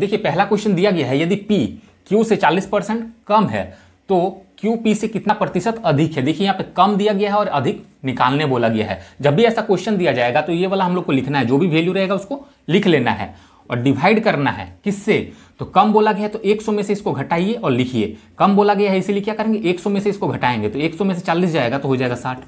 देखिए पहला क्वेश्चन दिया गया है यदि P Q से 40 परसेंट कम है तो Q P से कितना प्रतिशत अधिक है देखिए यहाँ पे कम दिया गया है और अधिक निकालने बोला गया है जब भी ऐसा क्वेश्चन दिया जाएगा तो ये वाला हम लोग को लिखना है जो भी वैल्यू रहेगा उसको लिख लेना है और डिवाइड करना है किससे तो कम बोला गया है तो 100 में से इसको घटाइए और लिखिए कम बोला गया है इसीलिए क्या करेंगे 100 में से इसको घटाएंगे तो 100 में से 40 जाएगा तो हो जाएगा 60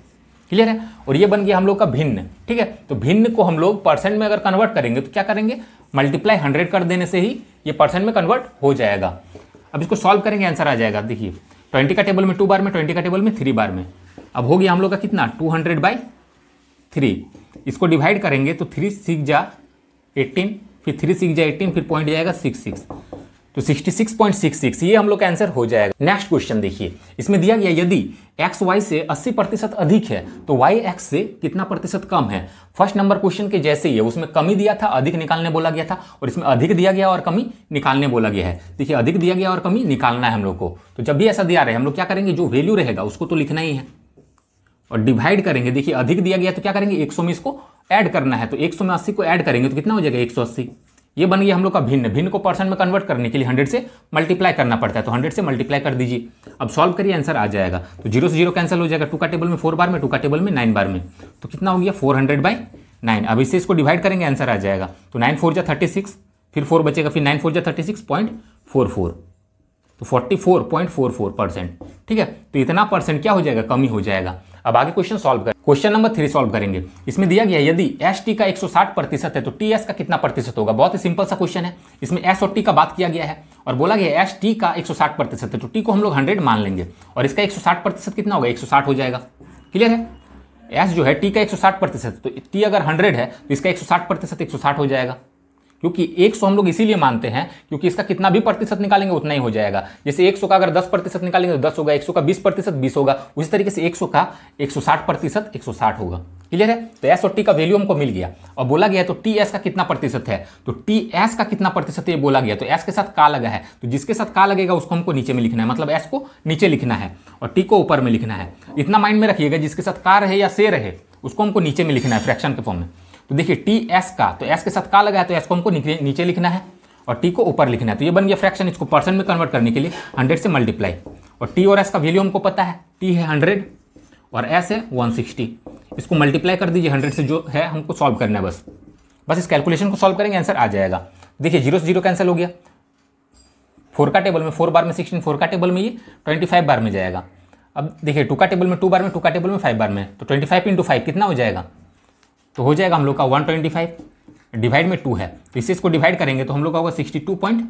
क्लियर है और ये बन गया हम लोग का भिन्न ठीक है तो भिन्न को हम लोग परसेंट में अगर कन्वर्ट करेंगे तो क्या करेंगे मल्टीप्लाई हंड्रेड कर देने से ही ये परसेंट में कन्वर्ट हो जाएगा अब इसको सॉल्व करेंगे आंसर आ जाएगा देखिए ट्वेंटी का टेबल में टू बार में ट्वेंटी का टेबल में थ्री बार में अब हो गया हम लोग का कितना टू हंड्रेड बाई थ्री इसको डिवाइड करेंगे तो थ्री सिक्स जा एट्टीन फिर थ्री सिक्स जा एट्टीन फिर पॉइंट जाएगा सिक्स सिक्स तो 66.66 ये हम लोग का आंसर हो जाएगा नेक्स्ट क्वेश्चन देखिए इसमें दिया गया यदि एक्स वाई से 80 प्रतिशत अधिक है तो वाई एक्स से कितना प्रतिशत कम है फर्स्ट नंबर क्वेश्चन के जैसे ही है उसमें कमी दिया था अधिक निकालने बोला गया था और इसमें अधिक दिया गया और कमी निकालने बोला गया है देखिए अधिक दिया गया और कमी निकालना है हम लोग को तो जब भी ऐसा दिया रहे हम लोग क्या करेंगे जो वैल्यू रहेगा उसको तो लिखना ही है और डिवाइड करेंगे देखिए अधिक दिया गया तो क्या करेंगे एक में इसको ऐड करना है तो एक में अस्सी को ऐड करेंगे तो कितना हो जाएगा एक ये बन गया हम लोग का भिन्न भिन्न को परसेंट में कन्वर्ट करने के लिए हंड्रेड से मल्टीप्लाई करना पड़ता है तो हंड्रेड से मल्टीप्लाई कर दीजिए अब सॉल्व करिए आंसर आ जाएगा तो जीरो से जीरो कैंसिल हो जाएगा टू का टेबल में फोर बार में टू का टेबल में नाइन बार में तो कितना हो गया फोर हंड्रेड बाई नाइन अब इससे इसको डिवाइड करेंगे आंसर आ जाएगा तो नाइन फोर जा थर्टी सिक्स फिर फोर बचेगा फिर नाइन फोर जा thirty six point four four तो forty four point four four percent ठीक है तो इतना परसेंट क्या हो जाएगा कमी हो जाएगा अब आगे क्वेश्चन सॉल्व करें क्वेश्चन नंबर थ्री सॉल्व करेंगे इसमें दिया गया यदि एस टी का 160 प्रतिशत है तो टी एस का कितना प्रतिशत होगा बहुत ही सिंपल सा क्वेश्चन है इसमें एस और टी का बात किया गया है और बोला गया एस टी का 160 प्रतिशत है तो टी को हम लोग हंड्रेड मान लेंगे और इसका 160 प्रतिशत कितना होगा 160 हो जाएगा क्लियर है एस जो है टी का साठ प्रतिशत तो टी अगर हंड्रेड है तो इसका साठ प्रतिशत साठ हो जाएगा क्योंकि 100 हम लोग इसीलिए मानते हैं क्योंकि इसका कितना भी प्रतिशत निकालेंगे उतना ही हो जाएगा जैसे 100 का अगर 10 प्रतिशत निकालेंगे तो 10 होगा 100 का 20 प्रतिशत बीस होगा उसी तरीके से 100 का 160 प्रतिशत साठ होगा क्लियर है तो एस और टी का वैल्यू हमको मिल गया और बोला गया तो टी एस का कितना प्रतिशत है तो टी एस का कितना प्रतिशत ये बोला गया तो एस के साथ का लगा है तो जिसके साथ का लगेगा उसको हमको नीचे में लिखना है मतलब एस को नीचे लिखना है और टी को ऊपर में लिखना है इतना माइंड में रखिएगा जिसके साथ का रहे या से रहे उसको हमको नीचे में लिखना है फ्रैक्शन के फॉर्म में तो देखिए टी एस का तो एस के साथ का लगा है तो एस को हमको नीचे लिखना है और टी को ऊपर लिखना है तो ये बन गया फ्रैक्शन इसको परसेंट में कन्वर्ट करने के लिए हंड्रेड से मल्टीप्लाई और टी और एस का वैल्यू हमको पता है टी है हंड्रेड और एस है वन सिक्सटी इसको मल्टीप्लाई कर दीजिए हंड्रेड से जो है हमको सॉल्व करना है बस बस इस कैलकुलेशन को सॉल्व करेंगे आंसर आ जाएगा देखिए जीरो से जीरो कैंसिल हो गया फोर का टेबल में फोर बार में सिक्सटीन फोर का टेबल में ये ट्वेंटी फाइव बार में जाएगा अब देखिए टू का टेबल में टू बार में टू का टेबल में फाइव बार में तो ट्वेंटी फाइव इंटू फाइव कितना हो जाएगा तो हो जाएगा हम लोग का वन ट्वेंटी फाइव डिवाइड में टू है तो इससे इसको डिवाइड करेंगे तो हम लोग का होगा सिक्सटी टू पॉइंट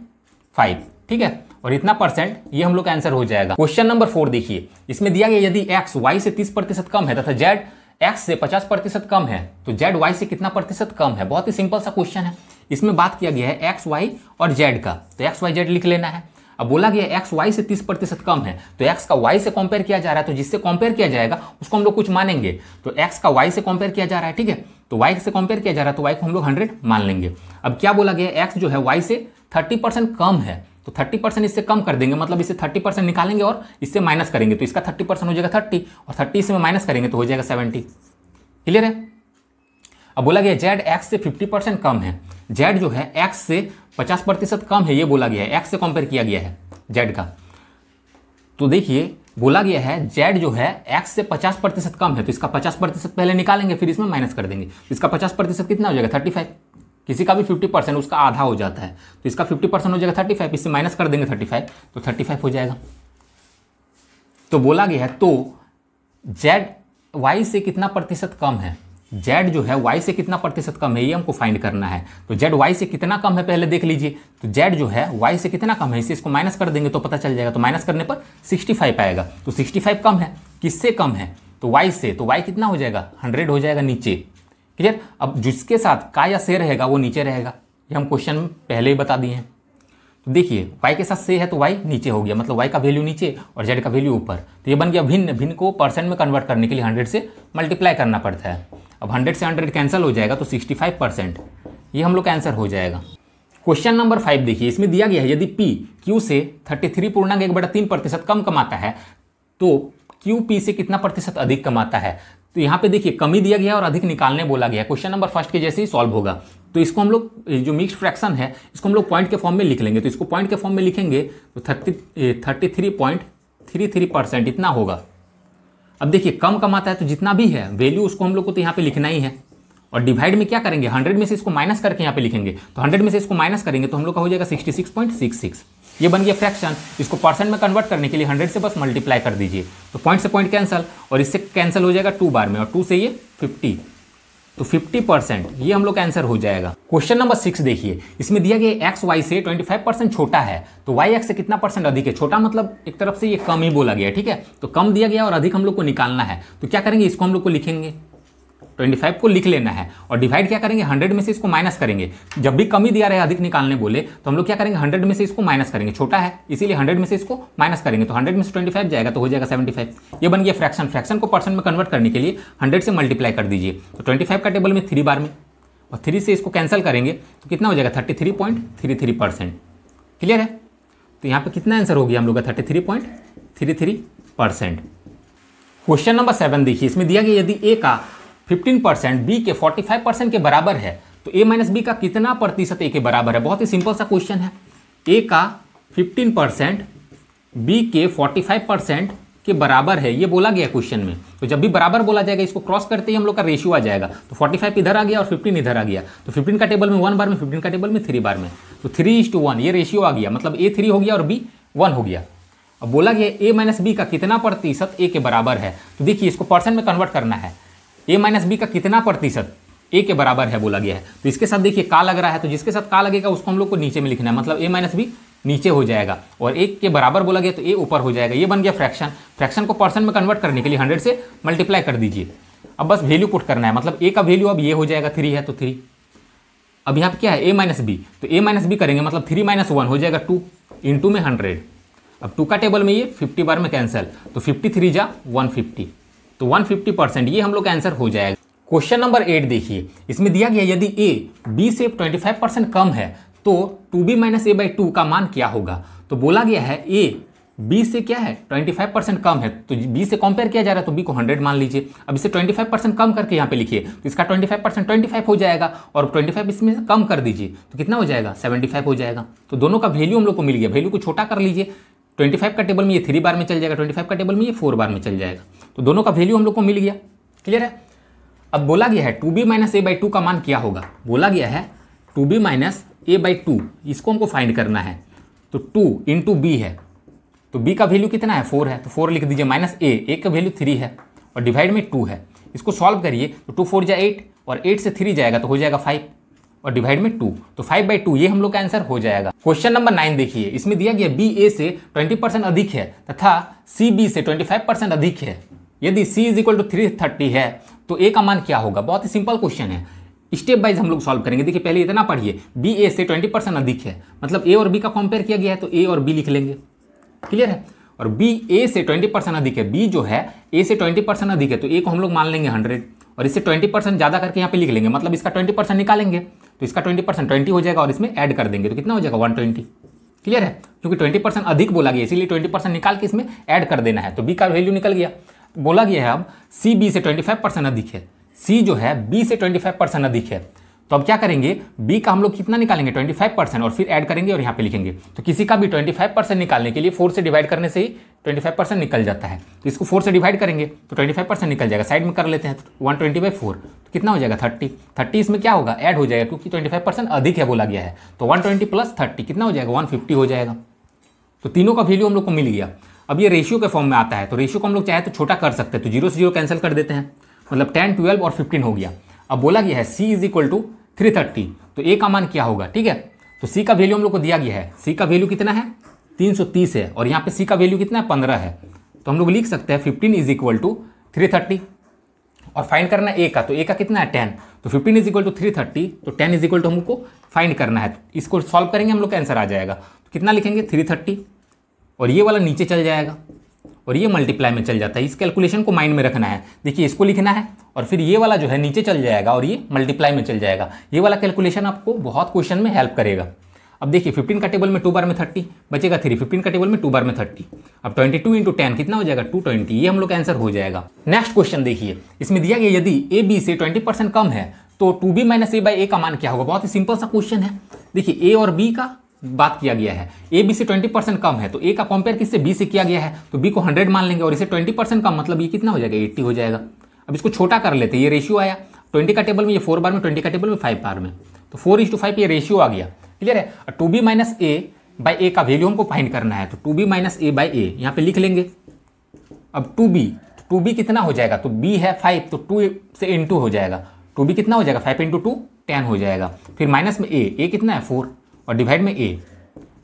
फाइव ठीक है और इतना परसेंट ये हम लोग का आंसर हो जाएगा क्वेश्चन नंबर फोर देखिए इसमें दिया गया यदि एक्स वाई से तीस प्रतिशत कम है तथा जेड एक्स से पचास प्रतिशत कम है तो जेड वाई से कितना प्रतिशत कम है बहुत ही सिंपल सा क्वेश्चन है इसमें बात किया गया है एक्स वाई और जेड का तो एक्स वाई जेड लिख लेना है अब बोला गया एक्स वाई से तीस प्रतिशत कम है तो एक्स का वाई से कंपेयर किया जा रहा है तो जिससे कंपेयर किया जाएगा उसको हम लोग कुछ मानेंगे तो एक्स का वाई से कंपेयर किया जा रहा है ठीक है तो वाई से कंपेयर किया जा रहा है तो वाई को हम लोग हंड्रेड मान लेंगे अब क्या बोला गया एक्स जो है वाई से थर्टी कम है तो थर्टी इससे कम कर देंगे मतलब इससे थर्टी निकालेंगे और इससे माइनस करेंगे तो इसका थर्टी हो जाएगा थर्टी और थर्टी इसमें माइनस करेंगे तो हो जाएगा सेवेंटी क्लियर है अब बोला गया जेड एक्स से फिफ्टी कम है जेड जो है एक्स से पचास प्रतिशत कम है ये बोला गया है एक्स से कंपेयर किया गया है जेड का तो देखिए बोला गया है जेड जो है एक्स से पचास प्रतिशत कम है तो इसका पचास प्रतिशत पहले निकालेंगे फिर इसमें माइनस कर देंगे तो इसका पचास प्रतिशत कितना हो जाएगा थर्टी फाइव किसी का भी फिफ्टी परसेंट उसका आधा हो जाता है तो इसका फिफ्टी परसेंट हो जाएगा थर्टी फाइव इससे माइनस कर देंगे थर्टी फाइव तो थर्टी फाइव हो जाएगा तो बोला गया है तो जेड वाई से कितना प्रतिशत कम है जेड जो है वाई से कितना प्रतिशत कम है ये हमको फाइंड करना है तो जेड वाई से कितना कम है पहले देख लीजिए तो जेड जो है वाई से कितना कम है इसे इसको माइनस कर देंगे तो पता चल जाएगा तो माइनस करने पर 65 आएगा तो 65 कम है किससे कम है तो वाई से तो वाई कितना हो जाएगा हंड्रेड हो जाएगा नीचे क्लियर अब जिसके साथ का या से रहेगा वो नीचे रहेगा ये हम क्वेश्चन पहले ही बता दिए हैं तो देखिए वाई के साथ से है तो वाई नीचे हो गया मतलब वाई का वैल्यू नीचे और जेड का वैल्यू ऊपर तो ये बन गया भिन्न भिन्न को परसेंट में कन्वर्ट करने के लिए हंड्रेड से मल्टीप्लाई करना पड़ता है अब हंड्रेड से हंड्रेड कैंसिल हो जाएगा तो सिक्सटी फाइव परसेंट ये हम लोग का आंसर हो जाएगा क्वेश्चन नंबर फाइव देखिए इसमें दिया गया है यदि पी क्यू से थर्टी थ्री पूर्णांक एक बड़ा तीन प्रतिशत कम कमाता है तो क्यू पी से कितना प्रतिशत अधिक कमाता है तो यहाँ पे देखिए कमी दिया गया और अधिक निकालने बोला गया क्वेश्चन नंबर फर्स्ट के जैसे ही सॉल्व होगा तो इसको हम लोग जो मिक्स फ्रैक्शन है इसको हम लोग पॉइंट के फॉर्म में लिख लेंगे तो इसको पॉइंट के फॉर्म में लिखेंगे तो thirty thirty three point three three percent इतना होगा अब देखिए कम कमाता है तो जितना भी है वैल्यू उसको हम लोग को तो यहाँ पे लिखना ही है और डिवाइड में क्या करेंगे हंड्रेड में से इसको माइनस करके यहाँ पे लिखेंगे तो हंड्रेड में से इसको माइनस करेंगे तो हम लोग का हो जाएगा sixty six point six six ये बन गया फ्रैक्शन इसको परसेंट में कन्वर्ट करने के लिए हंड्रेड से बस मल्टीप्लाई कर दीजिए तो पॉइंट से पॉइंट कैंसिल और इससे कैंसिल हो जाएगा टू बार में और टू से ये फिफ्टी तो 50 परसेंट ये हम लोग का आंसर हो जाएगा क्वेश्चन नंबर सिक्स देखिए इसमें दिया गया एक्स वाई से 25 परसेंट छोटा है तो वाई एक्स से कितना परसेंट अधिक है छोटा मतलब एक तरफ से ये कम ही बोला गया ठीक है तो कम दिया गया और अधिक हम लोग को निकालना है तो क्या करेंगे इसको हम लोग को लिखेंगे ट्वेंटी को लिख लेना है और डिवाइड क्या करेंगे हंड्रेड में से इसको माइनस करेंगे जब भी कमी दिया रहे अधिक निकालने बोले तो हम लोग क्या करेंगे हंड्रेड में से इसको माइनस करेंगे छोटा है इसीलिए हंड्रेड में से इसको माइनस करेंगे तो हंड्रेड में से ट्वेंटी जाएगा तो हो जाएगा सेवेंटी ये बन गया फ्रैक्शन फ्रैक्शन को परसेंट में कन्वर्ट करने के लिए हंड्रेड से मल्टीप्लाई कर दीजिए तो ट्वेंटी फाइव का टेबल में थ्री बार में और थ्री से इसको कैंसिल करेंगे तो कितना हो जाएगा thirty three point three three percent clear है तो यहाँ पे कितना आंसर हो गया हम लोग का thirty three point three three percent question number seven देखिए इसमें दिया गया यदि ए का 15 परसेंट बी के 45 परसेंट के बराबर है तो ए माइनस बी का कितना प्रतिशत ए के बराबर है बहुत ही सिंपल सा क्वेश्चन है ए का 15 परसेंट बी के 45 परसेंट के बराबर है ये बोला गया क्वेश्चन में तो जब भी बराबर बोला जाएगा इसको क्रॉस करते ही हम लोग का रेशियो आ जाएगा तो 45 इधर आ गया और 15 इधर आ गया तो 15 का टेबल में वन बार में 15 का टेबल में थ्री बार में तो थ्री इज टू वन ये रेशियो आ गया मतलब ए थ्री हो गया और बी वन हो गया अब बोला गया ए माइनस बी का कितना प्रतिशत ए के बराबर है तो देखिए इसको परसेंट में कन्वर्ट करना है ए माइनस बी का कितना प्रतिशत ए के बराबर है बोला गया है तो इसके साथ देखिए का लग रहा है तो जिसके साथ का लगेगा उसको हम लोग को नीचे में लिखना है मतलब ए माइनस बी नीचे हो जाएगा और एक के बराबर बोला गया तो ए ऊपर हो जाएगा ये बन गया फ्रैक्शन फ्रैक्शन को परसेंट में कन्वर्ट करने के लिए हंड्रेड से मल्टीप्लाई कर दीजिए अब बस वैल्यू पुट करना है मतलब ए का वैल्यू अब ये हो जाएगा थ्री है तो थ्री अब यहाँ पर क्या है ए माइनस बी तो ए माइनस बी करेंगे मतलब थ्री माइनस वन हो जाएगा टू इंटू में हंड्रेड अब टू का टेबल में ये फिफ्टी बार में कैंसिल तो फिफ्टी थ्री जा वन फिफ्टी तो 150 परसेंट ये हम लोग का आंसर हो जाएगा क्वेश्चन नंबर एट देखिए इसमें दिया गया यदि ए बी से 25 परसेंट कम है तो two B minus A by two का मान क्या होगा तो बोला गया है ए बी से क्या है 25 परसेंट कम है तो बी से कंपेयर किया जा रहा है तो बी को 100 मान लीजिए अब इसे 25 परसेंट कम करके यहाँ पे लिखिए तो इसका 25 परसेंट ट्वेंटी हो जाएगा और 25 इसमें से कम कर दीजिए तो कितना हो जाएगा 75 हो जाएगा तो दोनों का वैल्यू हम लोग को मिल गया वैल्यू को छोटा कर लीजिए 25 का टेबल में ये थ्री बार में चल जाएगा 25 का टेबल में ये फोर बार में चल जाएगा तो दोनों का वैल्यू हम लोग को मिल गया क्लियर है अब बोला गया है two B minus A by two का मान क्या होगा बोला गया है two B minus A by two इसको हमको फाइंड करना है तो टू इंटू बी है तो बी का वैल्यू कितना है फोर है तो फोर लिख दीजिए माइनस ए ए का वैल्यू थ्री है और डिवाइड में टू है इसको सॉल्व करिए तो टू फोर जा एट और एट से थ्री जाएगा तो हो जाएगा फाइव और डिवाइड में टू तो फाइव बाई टू ये हम लोग का आंसर हो जाएगा क्वेश्चन नंबर नाइन देखिए इसमें दिया गया बी ए से ट्वेंटी परसेंट अधिक है तथा सी बी से ट्वेंटी फाइव परसेंट अधिक है यदि C is equal to three thirty है तो ए का मान क्या होगा बहुत ही सिंपल क्वेश्चन है स्टेप वाइज हम लोग सॉल्व करेंगे देखिए पहले इतना पढ़िए बी ए से ट्वेंटी परसेंट अधिक है मतलब ए और बी का कंपेयर किया गया है तो ए और बी लिख लेंगे क्लियर है और बी ए से ट्वेंटी परसेंट अधिक है बी जो है ए से ट्वेंटी परसेंट अधिक है तो ए को हम लोग मान लेंगे हंड्रेड और इससे ट्वेंटी परसेंट ज़्यादा करके यहाँ पे लिख लेंगे मतलब इसका ट्वेंटी परसेंट निकालेंगे तो इसका ट्वेंटी परसेंट ट्वेंटी हो जाएगा और इसमें एड कर देंगे तो कितना हो जाएगा ट्वेंटी क्लियर है क्योंकि ट्वेंटी परसेंट अधिक बोला गया इसीलिए ट्वेंटी परसेंट निकाल के इसमें एड कर देना है तो बी का वैल्यू निकल गया बोला गया है अब सी बी से 25 परसेंट अधिक है सी जो है बी से 25 परसेंट अधिक है तो अब क्या करेंगे बी का हम लोग कितना निकालेंगे 25 परसेंट और फिर ऐड करेंगे और यहाँ पे लिखेंगे तो किसी का भी 25 परसेंट निकालने के लिए फोर से डिवाइड करने से ही 25 परसेंट निकल जाता है तो इसको फोर से डिवाइड करेंगे तो 25 परसेंट निकल जाएगा साइड में कर लेते हैं तो वन ट्वेंटी बाई फोर तो कितना हो जाएगा थर्टी थर्टी इसमें क्या होगा ऐड हो जाएगा क्योंकि ट्वेंटी फाइव परसेंट अधिक है बोला गया है तो वन ट्वेंटी प्लस थर्टी कितना हो जाएगा वन फिफ्टी हो जाएगा तो तीनों का वैल्यू हम लोग को मिल गया अब ये रेशियो के फॉर्म में आता है तो रेशियो को हम लोग चाहे तो छोटा कर सकते हैं तो जीरो से जीरो कैंसिल कर देते हैं मतलब टेन ट्वेल्व और फिफ्टीन हो गया अब बोला गया है C is equal to three thirty तो ए का मान क्या होगा ठीक है तो सी का वैल्यू हम लोग को दिया गया है सी का वैल्यू कितना है तीन सौ तीस है और यहाँ पे सी का वैल्यू कितना है पंद्रह है तो हम लोग लिख सकते हैं fifteen is equal to three thirty और फाइंड करना है ए का तो ए का कितना है टेन तो fifteen is equal to three thirty तो टेन इज इक्वल टू हमको फाइंड करना है इसको सॉल्व करेंगे हम लोग का आंसर आ जाएगा तो कितना लिखेंगे थ्री थर्टी और ये वाला नीचे चल जाएगा और ये मल्टीप्लाई में चल जाता है इस कैलकुलेशन को माइंड में रखना है देखिए इसको लिखना है और फिर ये वाला जो है नीचे चल जाएगा और ये मल्टीप्लाई में चल जाएगा ये वाला कैलकुलेशन आपको बहुत क्वेश्चन में हेल्प करेगा अब देखिए फिफ्टीन का टेबल में टू बार में थर्टी बचेगा थ्री फिफ्टीन का टेबल में टू बार में थर्टी अब ट्वेंटी टू इंटू टेन कितना हो जाएगा टू ट्वेंटी ये हम लोग आंसर हो जाएगा नेक्स्ट क्वेश्चन देखिए इसमें दिया गया यदि ए बी से ट्वेंटी परसेंट कम है तो two B minus A by A का मान क्या होगा बहुत ही सिंपल सा क्वेश्चन है देखिए ए और बी का बात किया गया है ए बी से ट्वेंटी परसेंट कम है तो ए का कंपेयर किससे बी से किया गया है तो बी को हंड्रेड मान लेंगे और इसे ट्वेंटी परसेंट कम मतलब ये कितना हो जाएगा एट्टी हो जाएगा अब इसको छोटा कर लेते हैं ये रेशियो आया ट्वेंटी का टेबल में ये फोर बार में ट्वेंटी का टेबल में फाइव बार में तो फोर इंस टू फाइव ये रेशियो आ गया क्लियर है two B minus A by A का वैल्यू हमको फाइंड करना है तो two B minus A by A यहाँ पे लिख लेंगे अब टू बी टू बी कितना हो जाएगा तो बी है फाइव तो टू से इन टू हो जाएगा टू बी कितना हो जाएगा फाइव इंटू टू टेन हो जाएगा फिर माइनस में ए ए कितना है फोर और डिवाइड में ए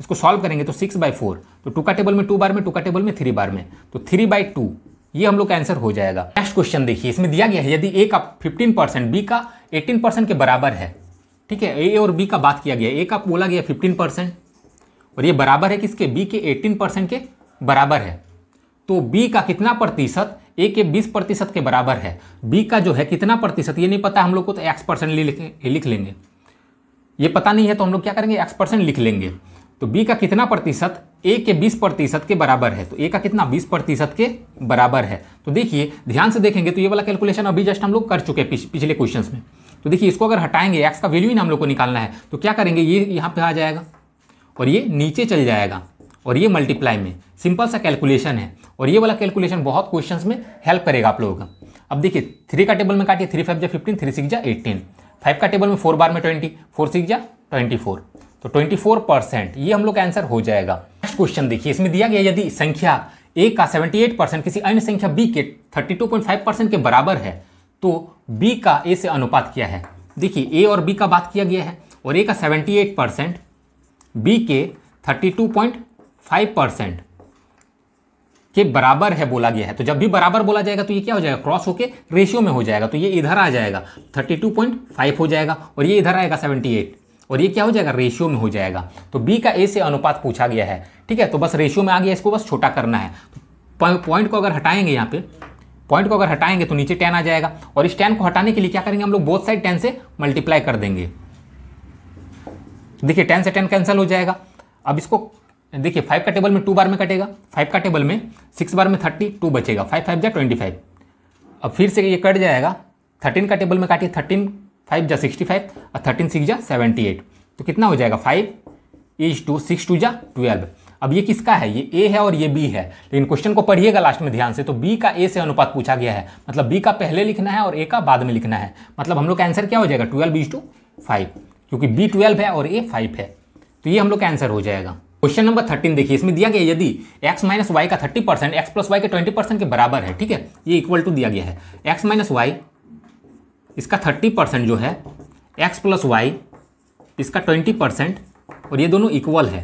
इसको सॉल्व करेंगे तो सिक्स बाई फोर तो टू का टेबल में टू बार में टू का टेबल में थ्री बार में तो थ्री बाई टू ये हम लोग का आंसर हो जाएगा नेक्स्ट क्वेश्चन देखिए इसमें दिया गया है यदि ए का फिफ्टीन परसेंट बी का एटीन परसेंट के बराबर है ठीक है ए और बी का बात किया गया ए का बोला गया फिफ्टीन परसेंट और ये बराबर है किसके बी के एटीन परसेंट के बराबर है तो बी का कितना प्रतिशत ए के बीस प्रतिशत के बराबर है बी का जो है कितना प्रतिशत ये नहीं पता हम लोग को तो एक्स परसेंट लिख लेंगे ये पता नहीं है तो हम लोग क्या करेंगे एक्स परसेंट लिख लेंगे तो बी का कितना प्रतिशत ए के 20 प्रतिशत के बराबर है तो ए का कितना 20 प्रतिशत के बराबर है तो देखिए ध्यान से देखेंगे तो ये वाला कैलकुलेशन अभी जस्ट हम लोग कर चुके हैं पिछले क्वेश्चन में तो देखिए इसको अगर हटाएंगे एक्स का वैल्यू ही ना हम लोग को निकालना है तो क्या करेंगे ये यहाँ पे आ जाएगा और ये नीचे चल जाएगा और ये मल्टीप्लाई में सिंपल सा कैलकुलेशन है और ये वाला कैलकुलेशन बहुत क्वेश्चन में हेल्प करेगा आप लोगों का अब देखिए थ्री का टेबल में काटिए थ्री फाइव जा फिफ्टीन थ्री सिक्स जा एटीन फाइव का टेबल में फोर बार में ट्वेंटी फोर सिक्स जा ट्वेंटी फोर तो ट्वेंटी फोर परसेंट ये हम लोग का आंसर हो जाएगा क्वेश्चन देखिए इसमें दिया गया यदि संख्या ए का सेवेंटी एट परसेंट किसी अन्य संख्या बी के thirty two point five percent के बराबर है तो बी का ए से अनुपात किया है देखिए ए और बी का बात किया गया है और ए का सेवेंटी एट परसेंट बी के thirty two point five percent के बराबर है बोला गया है तो जब भी बराबर बोला जाएगा तो ये क्या हो जाएगा क्रॉस होके रेशियो में हो जाएगा तो ये इधर आ जाएगा 32.5 हो जाएगा और ये इधर आएगा 78 और ये क्या हो जाएगा रेशियो में हो जाएगा तो बी का ए से अनुपात पूछा गया है ठीक है तो बस रेशियो में आ गया इसको बस छोटा करना है तो पॉइंट को अगर हटाएंगे यहाँ पे पॉइंट को अगर हटाएंगे तो नीचे टेन आ जाएगा और इस टेन को हटाने के लिए क्या करेंगे हम लोग बोथ साइड टेन से मल्टीप्लाई कर देंगे देखिए टेन से टेन कैंसिल हो जाएगा अब इसको देखिए फाइव का टेबल में टू बार में कटेगा फाइव का टेबल में सिक्स बार में थर्टी टू बचेगा फाइव फाइव जा ट्वेंटी फाइव अब फिर से ये कट जाएगा थर्टीन का टेबल में काटिए थर्टीन फाइव जा सिक्सटी फाइव और थर्टीन सिक्स जा सेवेंटी एट तो कितना हो जाएगा five as to six two जा ट्वेल्व अब ये किसका है ये ए है और ये बी है लेकिन क्वेश्चन को पढ़िएगा लास्ट में ध्यान से तो बी का ए से अनुपात पूछा गया है मतलब बी का पहले लिखना है और ए का बाद में लिखना है मतलब हम लोग का आंसर क्या हो जाएगा ट्वेल्व इज टू फाइव क्योंकि बी ट्वेल्व है और ए फाइव है तो ये हम लोग का आंसर हो जाएगा क्वेश्चन नंबर थर्टीन देखिए इसमें दिया गया यदि एक्स माइनस वाई का thirty percent x plus y के ट्वेंटी परसेंट के बराबर है ठीक है ये इक्वल टू दिया गया है एक्स माइनस वाई इसका थर्टी परसेंट जो है एक्स प्लस वाई इसका ट्वेंटी परसेंट और ये दोनों इक्वल है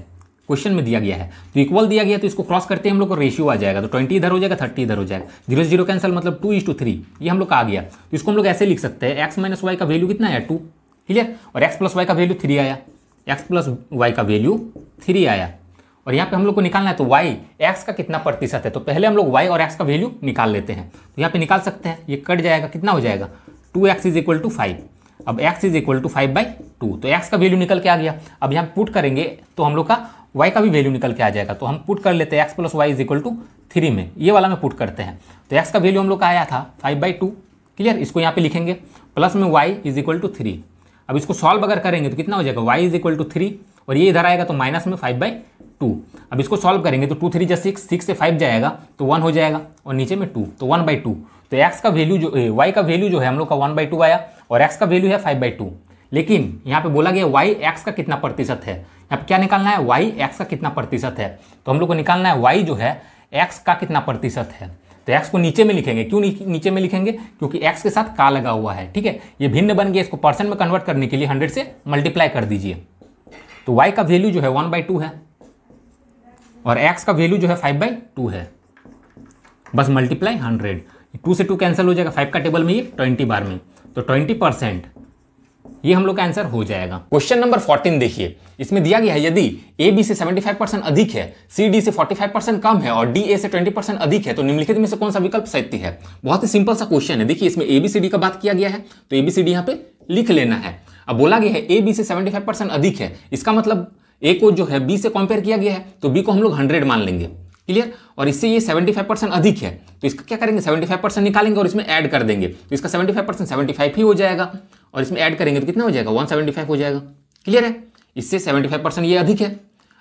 क्वेश्चन में दिया गया है तो इक्वल दिया गया तो इसको क्रॉस करते हम लोग को रेशियो आ जाएगा तो ट्वेंटी इधर हो जाएगा थर्टी इधर हो जाएगा जीरो जीरो कैंसिल मतलब टू इज टू थ्री ये हम लोग का आ गया तो इसको हम लोग ऐसे लिख सकते हैं एक्स माइनस वाई का वैल्यू कितना है टू ठीक है और एक्स प्लस वाई का वैल्यू थ्री आया एक्स प्लस वाई का वैल्यू थ्री आया और यहाँ पे हम लोग को निकालना है तो वाई एक्स का कितना प्रतिशत है तो पहले हम लोग वाई और एक्स का वैल्यू निकाल लेते हैं तो यहाँ पे निकाल सकते हैं ये कट जाएगा कितना हो जाएगा two x is equal to five अब x is equal to five by two तो x का वैल्यू निकल के आ गया अब यहाँ पुट करेंगे तो हम लोग का y का भी वैल्यू निकल के आ जाएगा तो हम पुट कर लेते हैं x plus y is equal to three में ये वाला में पुट करते हैं तो x का वैल्यू हम लोग का आया था फाइव बाई टू क्लियर इसको यहाँ पे लिखेंगे प्लस में y is equal to three अब इसको सॉल्व अगर करेंगे तो कितना हो जाएगा y is equal to three और ये इधर आएगा तो माइनस में फाइव बाई टू अब इसको सॉल्व करेंगे तो टू थ्री जै सिक्स सिक्स से फाइव जाएगा तो वन हो जाएगा और नीचे में टू तो वन बाई टू तो एक्स का वैल्यू जो वाई का वैल्यू जो है हम लोग का वन बाई टू आया और एक्स का वैल्यू है फाइव बाई टू लेकिन यहाँ पे बोला गया वाई एक्स का कितना प्रतिशत है यहाँ पे क्या निकालना है वाई एक्स का कितना प्रतिशत है तो हम लोग को निकालना है वाई जो है एक्स का कितना प्रतिशत है तो एक्स को नीचे में लिखेंगे क्यों नीचे में लिखेंगे क्योंकि एक्स के साथ का लगा हुआ है ठीक है ये भिन्न बन गया इसको परसेंट में कन्वर्ट करने के लिए हंड्रेड से मल्टीप्लाई कर दीजिए तो वाई का वैल्यू जो है वन बाई टू है और एक्स का वैल्यू जो है फाइव बाई टू है बस मल्टीप्लाई हंड्रेड टू से टू कैंसिल हो जाएगा फाइव का टेबल में ये ट्वेंटी बार में तो ट्वेंटी परसेंट ये हम लोग का आंसर हो जाएगा क्वेश्चन नंबर फोर्टीन देखिए इसमें दिया गया है यदि ए बी से 75 परसेंट अधिक है सी डी से 45 परसेंट कम है और डी ए से 20 परसेंट अधिक है तो निम्नलिखित में से कौन सा विकल्प सत्य है बहुत ही सिंपल सा क्वेश्चन है देखिए इसमें ए बी सी डी का बात किया गया है तो ए बी सी डी यहाँ पे लिख लेना है अब बोला गया है ए बी से सेवेंटी परसेंट अधिक है इसका मतलब ए को जो है बी से कंपेयर किया गया है तो बी को हम लोग हंड्रेड मान लेंगे क्लियर और इससे ये 75 परसेंट अधिक है तो इसका क्या करेंगे 75 परसेंट निकालेंगे और इसमें ऐड कर देंगे तो इसका 75 परसेंट सेवेंटी ही हो जाएगा और इसमें ऐड करेंगे तो कितना हो जाएगा 175 हो जाएगा क्लियर है इससे 75 परसेंट ये अधिक है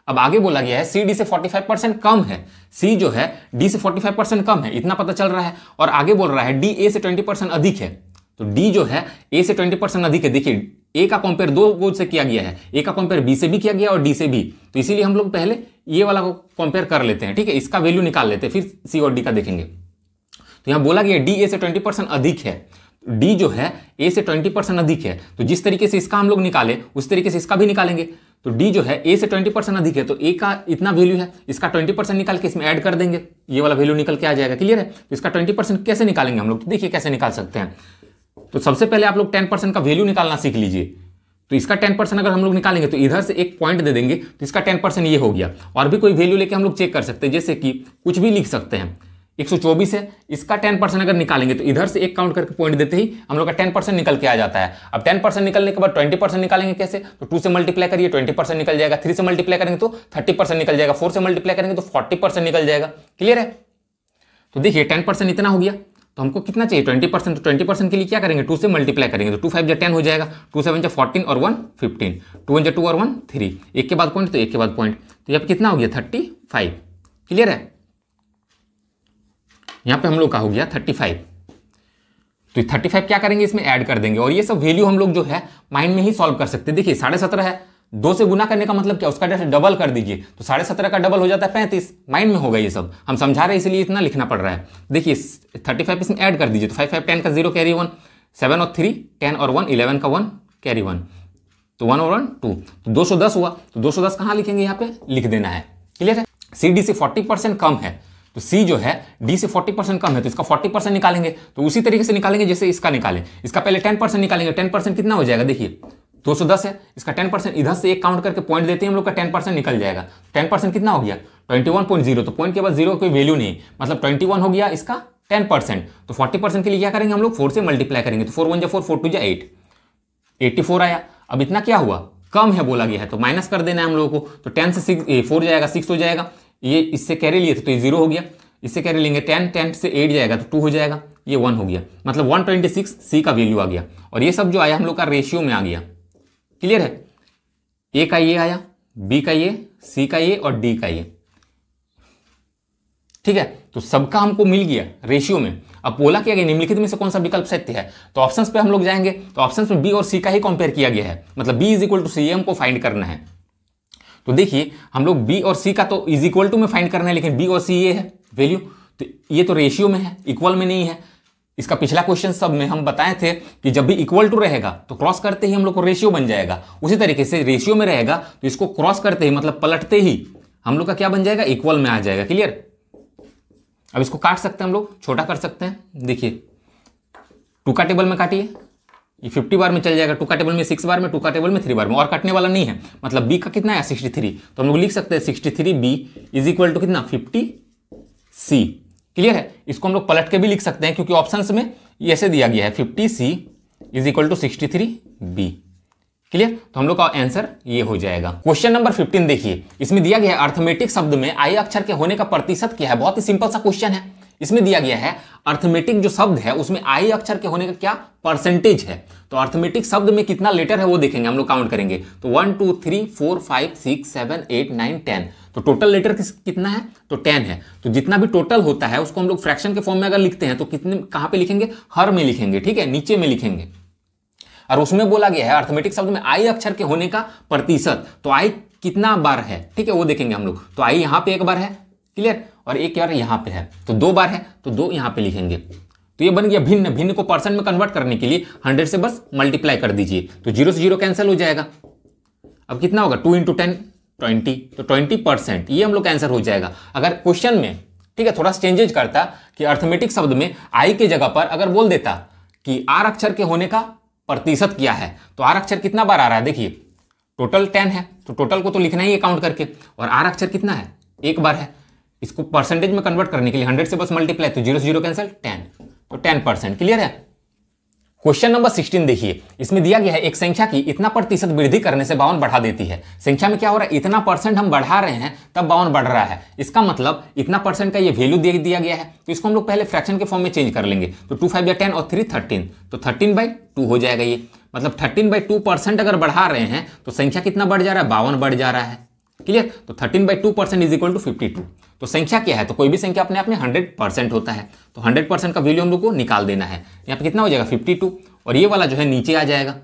अब आगे बोला गया है सी डी से 45 परसेंट कम है सी जो है डी से 45 परसेंट कम है इतना पता चल रहा है और आगे बोल रहा है डी ए से 20 परसेंट अधिक है तो डी जो है ए से 20 परसेंट अधिक है देखिए ए का कंपेयर दो गोल से किया गया है ए का कंपेयर बी से भी किया गया और डी से भी तो इसीलिए हम लोग पहले ये वाला को कंपेयर कर लेते हैं ठीक है इसका वैल्यू निकाल लेते हैं फिर सी और डी का देखेंगे तो यहां बोला गया डी ए से ट्वेंटी अधिक है डी जो है ए से ट्वेंटी परसेंट अधिक है तो जिस तरीके से इसका हम लोग निकाले उस तरीके से इसका भी निकालेंगे तो डी जो है ए से ट्वेंटी परसेंट अधिक है तो ए का इतना वैल्यू है इसका ट्वेंटी परसेंट निकाल के इसमें ऐड कर देंगे ये वाला वैल्यू निकल के आ जाएगा क्लियर है तो इसका ट्वेंटी परसेंट कैसे निकालेंगे हम लोग तो देखिए कैसे निकाल सकते हैं तो सबसे पहले आप लोग टेन परसेंट का वैल्यू निकालना सीख लीजिए तो इसका टेन परसेंट अगर हम लोग निकालेंगे तो इधर से एक पॉइंट दे देंगे तो इसका टेन परसेंट ये हो गया और भी कोई वैल्यू लेके हम लोग चेक कर सकते हैं जैसे कि कुछ भी लिख सकते हैं 124 है इसका 10 परसेंट अगर निकालेंगे तो इधर से एक काउंट करके पॉइंट देते ही हम लोग का 10 परसेंट निकल के आ जाता है अब 10 परसेंट निकलने के बाद 20 परसेंट निकालेंगे कैसे तो 2 से मल्टीप्लाई करिए 20 परसेंट निकल जाएगा 3 से मल्टीप्लाई करेंगे तो 30 परसेंट निकल जाएगा 4 से मल्टीप्लाई करेंगे तो 40 परसेंट निकल जाएगा क्लियर है तो देखिए टेन परसेंट इतना हो गया तो हमको कितना चाहिए ट्वेंटी परसेंट तो ट्वेंटी परसेंट के लिए क्या करेंगे टू से मल्टीप्लाई करेंगे तो टू फाइव जो टेन हो जाएगा टू सेवन जो फोर्टीन और वन फिफ्टीन टू वन जो टू और वन थ्री एक के बाद पॉइंट तो एक के बाद पॉइंट तो यहाँ पर कितना हो गया थर्टी फाइव क्लियर है यहाँ पे हम लोग का हो गया थर्टी फाइव तो थर्टी फाइव क्या करेंगे इसमें ऐड कर देंगे और ये सब वैल्यू हम लोग जो है माइंड में ही सॉल्व कर सकते हैं देखिए साढ़े सत्रह है दो से गुना करने का मतलब क्या उसका डबल कर दीजिए तो साढ़े सत्रह का डबल हो जाता है पैंतीस माइंड में होगा ये सब हम समझा रहे हैं इसलिए इतना लिखना पड़ रहा है देखिए थर्टी फाइव इसमें ऐड कर दीजिए तो फाइव फाइव टेन का जीरो कैरी वन सेवन और थ्री टेन और वन इलेवन का वन कैरी वन तो वन और वन टू तो दो सौ दस हुआ तो दो सौ दस कहाँ लिखेंगे यहाँ पे लिख देना है क्लियर है सी डी से फोर्टी परसेंट कम है तो सी जो है डी से 40 परसेंट कम है तो इसका 40 परसेंट निकालेंगे तो उसी तरीके से निकालेंगे जैसे इसका निकालें इसका पहले 10 परसेंट निकालेंगे 10 परसेंट कितना हो जाएगा देखिए 210 है इसका 10 परसेंट इधर से एक काउंट करके पॉइंट देते हैं हम लोग का 10 परसेंट निकल जाएगा 10 परसेंट कितना हो गया 21.0 तो पॉइंट के बाद जीरो कोई वैल्यू नहीं मतलब 21 हो गया इसका टेन परसेंट तो फोर्टी परसेंट के लिए क्या करेंगे हम लोग फोर से मल्टीप्लाई करेंगे तो फोर वन जा फोर फोर टू जा एट एट्टी फोर आया अब इतना क्या हुआ कम है बोला गया है तो माइनस कर देना है हम लोगों को तो टेन से सिक्स फोर जाएगा सिक्स हो जाएगा ये इससे कैरी लिए थे तो ये जीरो हो गया इससे कैरी लेंगे टेन टेन से एट जाएगा तो टू हो जाएगा ये वन हो गया मतलब वन ट्वेंटी सिक्स सी का वैल्यू आ गया और ये सब जो आया हम लोग का रेशियो में आ गया क्लियर है ए का ये आया बी का ये सी का ये और डी का ये ठीक है तो सबका हमको मिल गया रेशियो में अब बोला किया गया निम्नलिखित में से कौन सा विकल्प सत्य है तो ऑप्शंस पे हम लोग जाएंगे तो ऑप्शंस में बी और सी का ही कंपेयर किया गया है मतलब B is equal to C M को फाइंड करना है तो देखिए हम लोग बी और सी का तो इज इक्वल टू में फाइंड करना है लेकिन बी और सी ये है वैल्यू तो ये तो रेशियो में है इक्वल में नहीं है इसका पिछला क्वेश्चन सब में हम बताए थे कि जब भी इक्वल टू रहेगा तो क्रॉस करते ही हम लोग को रेशियो बन जाएगा उसी तरीके से रेशियो में रहेगा तो इसको क्रॉस करते ही मतलब पलटते ही हम लोग का क्या बन जाएगा इक्वल में आ जाएगा क्लियर अब इसको काट सकते हैं हम लोग छोटा कर सकते हैं देखिए टू का टेबल में काटिए ये फिफ्टी बार में चल जाएगा टू का टेबल में सिक्स बार में टू का टेबल में थ्री बार में और कटने वाला नहीं है मतलब बी का कितना है सिक्सटी थ्री तो हम लोग लिख सकते हैं sixty three B is equal to कितना फिफ्टी सी क्लियर है इसको हम लोग पलट के भी लिख सकते हैं क्योंकि ऑप्शन में ये ऐसे दिया गया है fifty C is equal to sixty three B clear तो हम लोग का आंसर ये हो जाएगा क्वेश्चन नंबर 15 देखिए इसमें दिया गया है अर्थमेटिक शब्द में आई अक्षर के होने का प्रतिशत क्या है बहुत ही सिंपल सा क्वेश्चन है इसमें दिया गया है अर्थमेटिक जो शब्द है उसमें आई अक्षर के होने का क्या परसेंटेज है तो अर्थमेटिक शब्द में कितना लेटर है वो देखेंगे हम लोग काउंट करेंगे तो one two three four five six seven eight nine ten तो टोटल लेटर कितना है तो टेन है तो जितना भी टोटल होता है उसको हम लोग फ्रैक्शन के फॉर्म में अगर लिखते हैं तो कितने कहां पे लिखेंगे हर में लिखेंगे ठीक है नीचे में लिखेंगे और उसमें बोला गया है अर्थमेटिक शब्द में आई अक्षर के होने का प्रतिशत तो आई कितना बार है ठीक है वो देखेंगे हम लोग तो आई यहां पर एक बार है क्लियर और एक यार यहाँ पे है तो दो बार है तो दो यहाँ पे लिखेंगे तो ये बन गया भिन्न भिन्न को परसेंट में कन्वर्ट करने के लिए हंड्रेड से बस मल्टीप्लाई कर दीजिए तो जीरो से जीरो कैंसिल हो जाएगा अब कितना होगा टू इंटू टेन ट्वेंटी तो ट्वेंटी परसेंट ये हम लोग आंसर हो जाएगा अगर क्वेश्चन में ठीक है थोड़ा सा चेंजेज करता कि अर्थमेटिक शब्द में आई के जगह पर अगर बोल देता कि आर अक्षर के होने का प्रतिशत क्या है तो आर अक्षर कितना बार आ रहा है देखिए टोटल टेन है तो टोटल को तो लिखना ही काउंट करके और आर अक्षर कितना है एक बार है इसको परसेंटेज में कन्वर्ट करने के लिए हंड्रेड से बस मल्टीप्लाई तो जीरो से जीरो कैंसिल टेन तो टेन परसेंट क्लियर है क्वेश्चन नंबर सिक्सटीन देखिए इसमें दिया गया है एक संख्या की इतना प्रतिशत वृद्धि करने से बावन बढ़ा देती है संख्या में क्या हो रहा है इतना परसेंट हम बढ़ा रहे हैं तब बावन बढ़ रहा है इसका मतलब इतना परसेंट का ये वैल्यू दे दिया गया है तो इसको हम लोग पहले फ्रैक्शन के फॉर्म में चेंज कर लेंगे तो टू फाइव या टेन और थ्री थर्टीन तो थर्टीन बाई टू हो जाएगा ये मतलब थर्टीन बाई टू परसेंट अगर बढ़ा रहे हैं तो संख्या कितना बढ़ जा रहा है बावन बढ़ जा रहा है क्लियर तो thirteen by two percent is equal to fifty two तो संख्या क्या है तो कोई भी संख्या अपने आप में हंड्रेड परसेंट होता है तो हंड्रेड परसेंट का वैल्यू हम लोग को निकाल देना है यहाँ पे कितना हो जाएगा फिफ्टी टू और ये वाला जो है नीचे आ जाएगा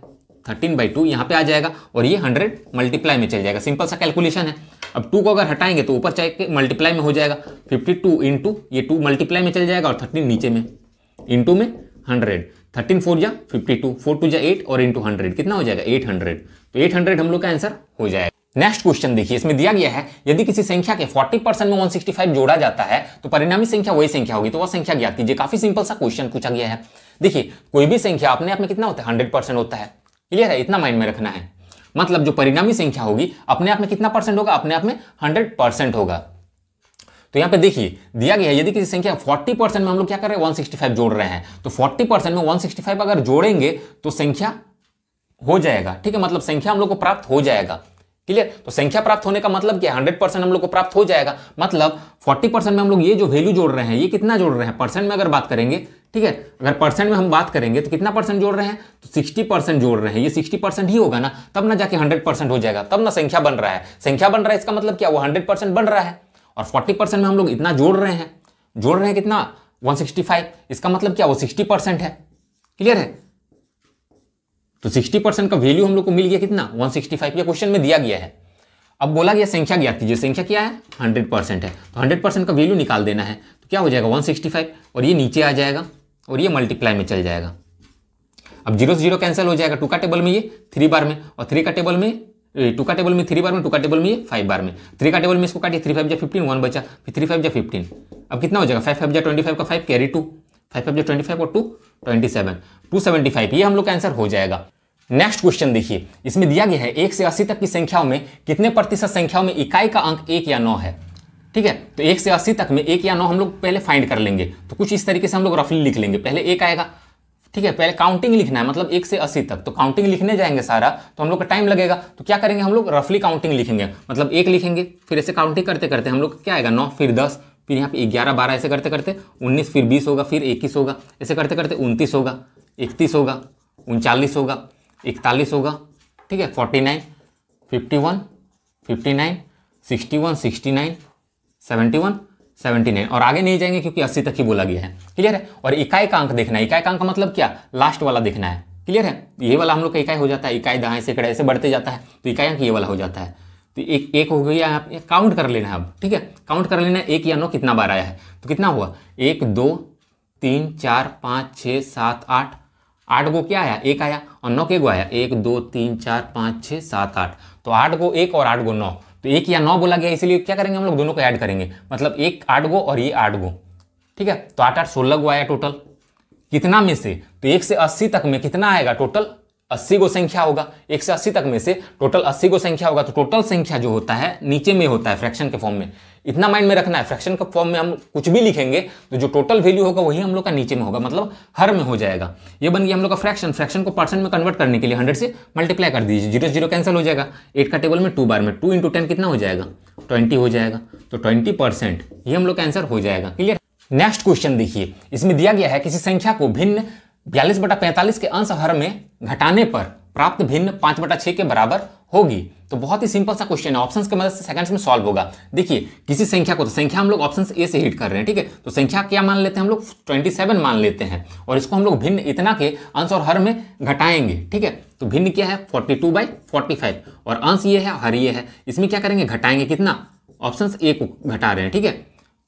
थर्टीन बाई टू यहाँ पे आ जाएगा और ये हंड्रेड मल्टीप्लाई में चल जाएगा सिंपल सा कैलकुलेशन है अब टू को अगर हटाएंगे तो ऊपर चाहिए मल्टीप्लाई में हो जाएगा फिफ्टी टू टू ये टू मल्टीप्लाई में चल जाएगा और थर्टीन नीचे में टू में हंड्रेड थर्टीन फोर या फिफ्टी टू फोर टू जा एट और इंटू हंड्रेड कितना हो जाएगा एट हंड्रेड तो एट हंड्रेड हम लोग का आंसर हो जाएगा नेक्स्ट क्वेश्चन देखिए इसमें दिया गया है यदि किसी संख्या के 40 परसेंट में 165 जोड़ा जाता है तो परिणामी संख्या वही संख्या होगी तो वह संख्या ज्ञात कीजिए काफी सिंपल सा क्वेश्चन पूछा गया है देखिए कोई भी संख्या अपने आप में कितना होता है हंड्रेड परसेंट होता है क्लियर है इतना माइंड में रखना है मतलब जो परिणामी संख्या होगी अपने आप में कितना परसेंट होगा अपने आप में हंड्रेड परसेंट होगा तो यहाँ पे देखिए दिया गया है यदि किसी संख्या 40 परसेंट में हम लोग क्या कर रहे हैं 165 जोड़ रहे हैं तो 40 परसेंट में 165 अगर जोड़ेंगे तो संख्या हो जाएगा ठीक है मतलब संख्या हम लोग को प्राप्त हो जाएगा क्लियर तो संख्या प्राप्त होने का मतलब क्या हंड्रेड परसेंट हम लोग को प्राप्त हो जाएगा मतलब फोर्टी परसेंट में हम लोग ये जो वैल्यू जोड़ रहे हैं ये कितना जोड़ रहे हैं परसेंट में अगर बात करेंगे ठीक है अगर परसेंट में हम बात करेंगे तो कितना परसेंट जोड़ रहे हैं तो सिक्सटी परसेंट जोड़ रहे हैं ये सिक्सटी परसेंट ही होगा ना तब ना जाके हंड्रेड परसेंट हो जाएगा तब ना संख्या बन रहा है संख्या बन रहा है इसका मतलब क्या वो हंड्रेड परसेंट बन रहा है और फोर्टी परसेंट में हम लोग इतना जोड़ रहे हैं जोड़ रहे हैं कितना वन सिक्सटी फाइव इसका मतलब क्या वो सिक्सटी परसेंट है क्लियर है तो 60 परसेंट का वैल्यू हम लोग को मिल गया कितना 165 या क्वेश्चन में दिया गया है अब बोला गया संख्या ज्ञात कीजिए संख्या क्या है 100 परसेंट है तो 100 परसेंट का वैल्यू निकाल देना है तो क्या हो जाएगा 165 और ये नीचे आ जाएगा और ये मल्टीप्लाई में चल जाएगा अब जीरो से जीरो कैंसिल हो जाएगा टू का टेबल में ये थ्री बार में और थ्री का टेबल में टू का टेबल में थ्री बार में टू का टेबल में ये फाइव बार में थ्री का टेबल में इसको काटिए थ्री फाइव जा फिफ्टीन वन बचा फिर थ्री फाइव जा फिफ्टीन अब कितना हो जाएगा फाइव फाइव जा ट्वेंटी फाइव का five carry two five five जा ट्वेंटी फाइव और two twenty seven two seventy five ये हम लोग का आंसर हो जाएगा नेक्स्ट क्वेश्चन देखिए इसमें दिया गया है एक से अस्सी तक की संख्याओं में कितने प्रतिशत संख्याओं में इकाई का अंक एक या नौ है ठीक है तो एक से अस्सी तक में एक या नौ हम लोग पहले फाइंड कर लेंगे तो कुछ इस तरीके से हम लोग रफली लिख लेंगे पहले एक आएगा ठीक है पहले काउंटिंग लिखना है मतलब एक से अस्सी तक तो काउंटिंग लिखने जाएंगे सारा तो हम लोग का टाइम लगेगा तो क्या करेंगे हम लोग रफली काउंटिंग लिखेंगे मतलब एक लिखेंगे फिर ऐसे काउंटिंग करते करते हम लोग क्या आएगा नौ फिर दस फिर यहाँ पे ग्यारह बारह ऐसे करते करते उन्नीस फिर बीस होगा फिर इक्कीस होगा ऐसे करते करते उनतीस होगा इकतीस होगा उनचालीस होगा इकतालीस होगा ठीक है forty nine fifty one fifty nine sixty one sixty nine seventy one seventy nine और आगे नहीं जाएंगे क्योंकि अस्सी तक ही बोला गया है क्लियर है और इकाई का अंक देखना है इकाई का अंक का मतलब क्या लास्ट वाला देखना है क्लियर है ये वाला हम लोग का इकाई हो जाता है इकाई दाएं से कड़े ऐसे बढ़ते जाता है तो इकाई अंक ये वाला हो जाता है तो एक एक हो गया आप काउंट कर लेना है अब ठीक है काउंट कर लेना है एक या नौ कितना बार आया है तो कितना हुआ एक दो तीन चार पाँच छः सात आठ आठ को क्या आया एक आया और नौ के गो आया एक दो तीन चार पाँच छः सात आठ तो आठ को एक और आठ को नौ तो एक या नौ बोला गया इसलिए क्या करेंगे हम लोग दोनों को ऐड करेंगे मतलब एक आठ गो और ये आठ गो ठीक है तो आठ आठ सोलह गो आया टोटल कितना में से तो एक से अस्सी तक में कितना आएगा टोटल अस्सी गो संख्या होगा एक से अस्सी तक में से टोटल अस्सी गो संख्या होगा तो टोटल संख्या जो होता है नीचे में होता है फ्रैक्शन के फॉर्म में इतना माइंड में रखना है फ्रैक्शन का फॉर्म में हम कुछ भी लिखेंगे तो जो टोटल वैल्यू होगा वही हम लोग का नीचे में होगा मतलब हर में हो जाएगा ये बन गया हम लोग का फ्रैक्शन फ्रैक्शन को परसेंट में कन्वर्ट करने के लिए हंड्रेड से मल्टीप्लाई कर दीजिए जीरो जीरो कैंसिल हो जाएगा एट का टेबल में टू बार में टू इंटू टेन कितना हो जाएगा ट्वेंटी हो जाएगा तो ट्वेंटी परसेंट ये हम लोग का आंसर हो जाएगा क्लियर नेक्स्ट क्वेश्चन देखिए इसमें दिया गया है किसी संख्या को भिन्न बयालीस बटा पैंतालीस के अंश हर में घटाने पर प्राप्त भिन्न पांच बटा छः के बराबर होगी तो बहुत ही सिंपल सा क्वेश्चन है ऑप्शन की मदद से सेकंड्स में सॉल्व होगा देखिए किसी संख्या को तो संख्या हम लोग ऑप्शन ए से हिट कर रहे हैं ठीक है तो संख्या क्या मान लेते हैं हम लोग 27 मान लेते हैं और इसको हम लोग भिन्न इतना के अंश और हर में घटाएंगे ठीक है तो भिन्न क्या है 42 टू बाई फोर्टी और अंश ये है हर ये है इसमें क्या करेंगे घटाएंगे कितना ऑप्शन ए को घटा रहे हैं ठीक है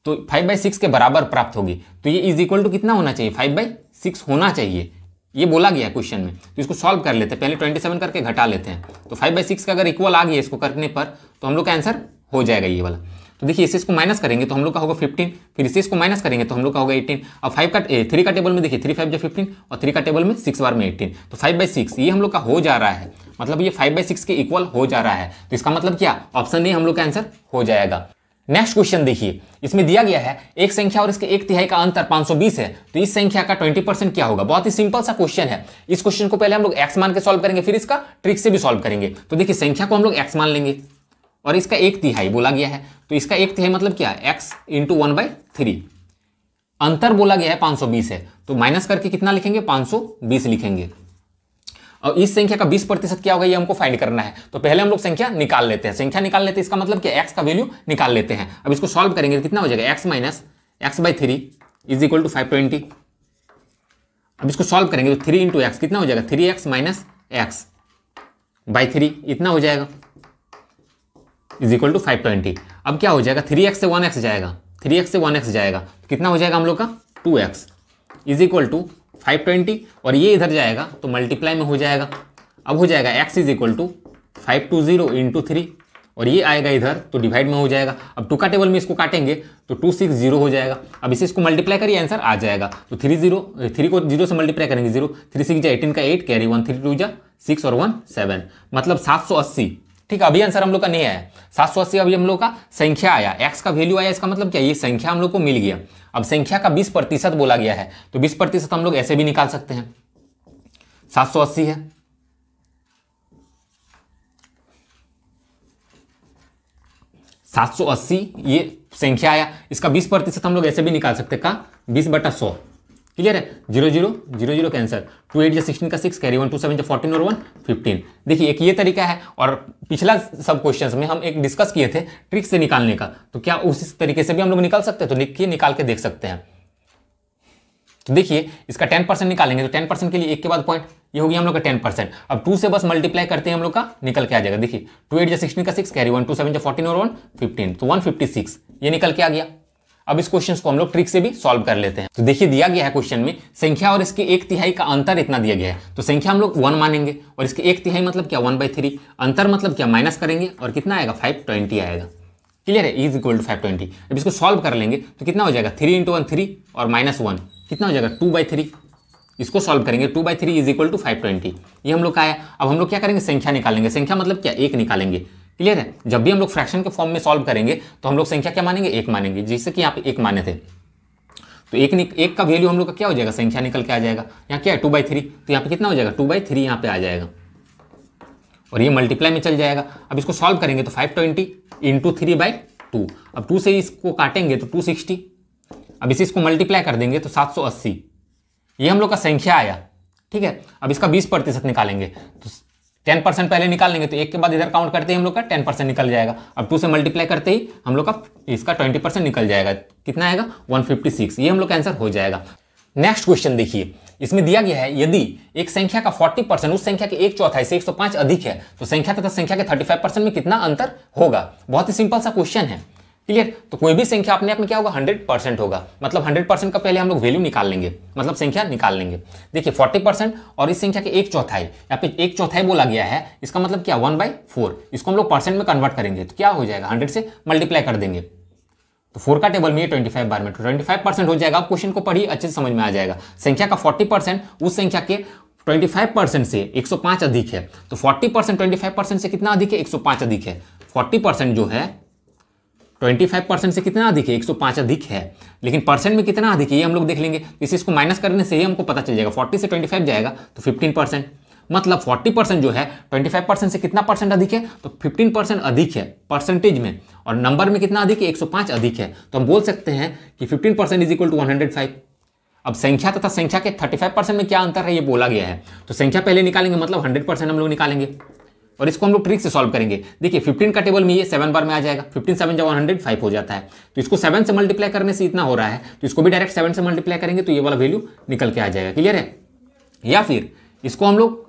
तो फाइव बाई सिक्स के बराबर प्राप्त होगी तो ये इज इक्वल टू कितना होना चाहिए फाइव बाई सिक्स होना चाहिए ये बोला गया क्वेश्चन में तो इसको सॉल्व कर लेते हैं पहले ट्वेंटी सेवन करके घटा लेते हैं तो फाइव बाई सिक्स का अगर इक्वल आ गया इसको करने पर तो हम लोग का आंसर हो जाएगा ये वाला तो देखिए इसे इसको माइनस करेंगे तो हम लोग का होगा फिफ्टीन फिर इसे इसको माइनस करेंगे तो हम लोग का होगा एटीन और फाइव का थ्री का टेबल में देखिए थ्री फाइव जो फिफ्टीन और थ्री का टेबल में सिक्स बार में एटीन तो फाइव बाई सिक्स ये हम लोग का हो जा रहा है मतलब ये फाइव बाई सिक्स के इक्वल हो जा रहा है तो इसका मतलब क्या ऑप्शन ए हम लोग का आंसर हो जाएगा नेक्स्ट क्वेश्चन देखिए इसमें दिया गया है एक संख्या और इसके एक तिहाई का अंतर 520 है तो इस संख्या का 20 परसेंट क्या होगा बहुत ही सिंपल सा क्वेश्चन है इस क्वेश्चन को पहले हम लोग एक्स मान के सॉल्व करेंगे फिर इसका ट्रिक से भी सॉल्व करेंगे तो देखिए संख्या को हम लोग एक्स मान लेंगे और इसका एक तिहाई बोला गया है तो इसका एक तिहाई मतलब क्या x into one by three अंतर बोला गया है पांच है तो माइनस करके कितना लिखेंगे पांच लिखेंगे और इस संख्या का 20 प्रतिशत क्या होगा ये हमको फाइंड करना है तो पहले हम लोग संख्या निकाल लेते हैं संख्या निकाल लेते हैं इसका मतलब कि एक्स का वैल्यू निकाल लेते हैं अब इसको सॉल्व करेंगे तो कितना हो जाएगा x minus x by three is equal to five twenty अब इसको सॉल्व करेंगे तो थ्री इंटू एक्स कितना हो जाएगा three x minus x by three इतना हो जाएगा is equal to five twenty अब क्या हो जाएगा थ्री एक्स से वन एक्स जाएगा थ्री एक्स से वन एक्स जाएगा तो कितना हो जाएगा हम लोग का two x is equal to five twenty और ये इधर जाएगा तो मल्टीप्लाई में हो जाएगा अब हो जाएगा x is equal to five two zero into three और ये आएगा इधर तो डिवाइड में हो जाएगा अब टू का टेबल में इसको काटेंगे तो टू सिक्स जीरो हो जाएगा अब इसे इसको मल्टीप्लाई करिए आंसर आ जाएगा तो थ्री जीरो थ्री को जीरो से मल्टीप्लाई करेंगे जीरो थ्री सिक्स जा एटीन का eight carry one three two जा सिक्स और वन सेवन मतलब सात सौ अस्सी ठीक है अभी आंसर हम लोग का नहीं आया सात सौ अस्सी अभी हम लोग का संख्या आया एक्स का वैल्यू आया इसका मतलब क्या ये संख्या हम लोग को मिल गया अब संख्या का बीस प्रतिशत बोला गया है तो बीस प्रतिशत हम लोग ऐसे भी निकाल सकते हैं सात सौ अस्सी है सात सौ अस्सी ये संख्या आया इसका बीस प्रतिशत हम लोग ऐसे भी निकाल सकते हैं का बीस बटा सौ क्लियर है zero zero zero zero cancel two eight या सिक्सटीन का six carry one two seven जो फोर्टीन और वन फिफ्टीन देखिए एक ये तरीका है और पिछला सब क्वेश्चन में हम एक डिस्कस किए थे ट्रिक से निकालने का तो क्या उस तरीके से भी हम लोग निकाल सकते हैं तो लिखिए निकाल के देख सकते हैं तो देखिए इसका टेन परसेंट निकालेंगे तो टेन परसेंट के लिए एक के बाद पॉइंट ये होगी हम लोग का टेन परसेंट अब टू से बस मल्टीप्लाई करते हैं हम लोग का निकल के आ जाएगा देखिए टू एट या सिक्सटीन का six carry one two seven या फोर्टीन और वन फिफ्टीन तो वन फिफ्टी सिक्स ये निकल के आ गया अब इस क्वेश्चन को हम लोग ट्रिक से भी सॉल्व कर लेते हैं तो देखिए दिया गया है क्वेश्चन में संख्या और इसके एक तिहाई का अंतर इतना दिया गया है तो संख्या हम लोग वन मानेंगे और इसके एक तिहाई मतलब क्या वन बाई थ्री अंतर मतलब क्या माइनस करेंगे और कितना आएगा फाइव ट्वेंटी आएगा क्लियर है is equal to five twenty अब इसको सॉल्व कर लेंगे तो कितना हो जाएगा थ्री इंटू वन थ्री और माइनस वन कितना हो जाएगा टू बाई थ्री इसको सॉल्व करेंगे two by three is equal to five twenty ये हम लोग का आया अब हम लोग क्या करेंगे संख्या निकालेंगे संख्या मतलब क्या एक निकालेंगे क्लियर है जब भी हम लोग फ्रैक्शन के फॉर्म में सॉल्व करेंगे तो हम लोग संख्या क्या मानेंगे एक मानेंगे जिससे कि यहाँ पे एक माने थे तो एक एक का वैल्यू हम लोग का क्या हो जाएगा संख्या निकल के आ जाएगा यहाँ क्या है टू बाई थ्री तो यहाँ पे कितना हो जाएगा टू बाई थ्री यहाँ पे आ जाएगा और ये मल्टीप्लाई में चल जाएगा अब इसको सॉल्व करेंगे तो five twenty into three by two अब टू से इसको काटेंगे तो टू सिक्सटी अब इसे इसको मल्टीप्लाई कर देंगे तो सात सौ अस्सी ये हम लोग का संख्या आया ठीक है अब इसका बीस प्रतिशत निकालेंगे तो टेन परसेंट पहले निकाल लेंगे तो एक के बाद इधर काउंट करते ही हम लोग का टेन परसेंट निकल जाएगा अब टू से मल्टीप्लाई करते ही हम लोग का इसका ट्वेंटी परसेंट निकल जाएगा कितना आएगा वन फिफ्टी सिक्स ये हम लोग का आंसर हो जाएगा नेक्स्ट क्वेश्चन देखिए इसमें दिया गया है यदि एक संख्या का फोर्टी परसेंट उस संख्या के एक चौथाई से एक सौ पांच अधिक है तो संख्या तथा संख्या के थर्टी फाइव परसेंट में कितना अंतर होगा बहुत ही सिंपल सा क्वेश्चन है क्लियर तो कोई भी संख्या अपने आप में क्या होगा हंड्रेड परसेंट होगा मतलब हंड्रेड परसेंट का पहले हम लोग वैल्यू निकाल लेंगे मतलब संख्या निकाल लेंगे देखिए फोर्टी परसेंट और इस संख्या के एक चौथाई या फिर एक चौथाई बोला गया है इसका मतलब क्या वन बाई फोर इसको हम लोग परसेंट में कन्वर्ट करेंगे तो क्या हो जाएगा हंड्रेड से मल्टीप्लाई कर देंगे तो फोर का टेबल में ट्वेंटी फाइव बार में ट्वेंटी तो फाइव परसेंट हो जाएगा आप क्वेश्चन को पढ़िए अच्छे से समझ में आ जाएगा संख्या का फोर्टी परसेंट उस संख्या के 25 परसेंट से 105 अधिक है तो 40 परसेंट ट्वेंटी परसेंट से कितना अधिक है 105 अधिक है 40 परसेंट जो है ट्वेंटी फाइव परसेंट से कितना अधिक है एक सौ अधिक है लेकिन परसेंट में कितना अधिक है ये हम लोग देख लेंगे इस इसको माइनस करने से ही हमको पता चल जाएगा फोर्टी से ट्वेंटी जाएगा तो 15% परसेंट मतलब फोर्टी परसेंट जो है ट्वेंटी फाइव परसेंट से कितना परसेंट अधिक है तो फिफ्टीन परसेंट अधिक है परसेंटेज में और नंबर में कितना अधिक है एक सौ अधिक है तो हम बोल सकते हैं कि fifteen percent is equal to one hundred five अब संख्या तथा संख्या के थर्टी फाइव परसेंट में क्या अंतर है ये बोला गया है तो संख्या पहले निकालेंगे मतलब हंड्रेड परसेंट हम लोग निकालेंगे और इसको हम लोग ट्रिक से सॉल्व करेंगे देखिए फिफ्टीन का टेबल में ये सेवन बार में आ जाएगा फिफ्टीन सेवन जब वन हंड्रेड फाइव हो जाता है तो इसको सेवन से मल्टीप्लाई करने से इतना हो रहा है तो इसको भी डायरेक्ट सेवन से मल्टीप्लाई करेंगे तो ये वाला वैल्यू निकल के आ जाएगा क्लियर है या फिर इसको हम लोग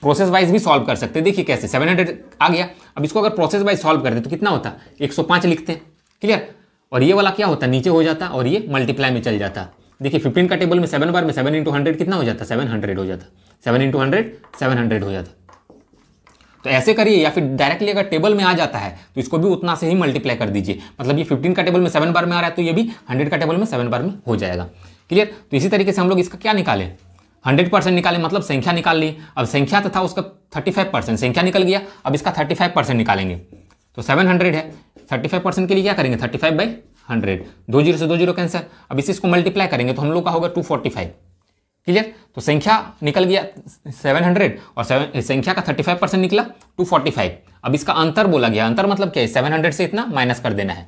प्रोसेस वाइज भी सॉल्व कर सकते हैं देखिए कैसे 700 आ गया अब इसको अगर प्रोसेस वाइज सॉल्व करते तो कितना होता 105 लिखते हैं क्लियर और ये वाला क्या होता नीचे हो जाता और ये मल्टीप्लाई में चल जाता देखिए 15 का टेबल में सेवन बार में सेवन इंटू हंड्रेड कितना हो जाता सेवन हंड्रेड हो जाता seven into hundred seven hundred हो जाता तो ऐसे करिए या फिर डायरेक्टली अगर टेबल में आ जाता है तो इसको भी उतना से ही मल्टीप्लाई कर दीजिए मतलब ये फिफ्टीन का टेबल में सेवन बार में आ रहा है तो ये भी हंड्रेड का टेबल में सेवन बार में हो जाएगा क्लियर तो इसी तरीके से हम लोग इसका क्या निकालें हंड्रेड परसेंट निकाले मतलब संख्या निकाल ली अब संख्या तो था उसका थर्टी फाइव परसेंट संख्या निकल गया अब इसका थर्टी फाइव परसेंट निकालेंगे तो सेवन हंड्रेड है थर्टी फाइव परसेंट के लिए क्या करेंगे थर्टी फाइव बाई हंड्रेड दो जीरो से दो जीरो कैंसर अब इसी इसको मल्टीप्लाई करेंगे तो हम लोग का होगा टू फोर्टी फाइव क्लियर तो संख्या निकल गया 700 और संख्या का 35 परसेंट निकला 245 अब इसका अंतर बोला गया अंतर मतलब क्या है 700 से इतना माइनस कर देना है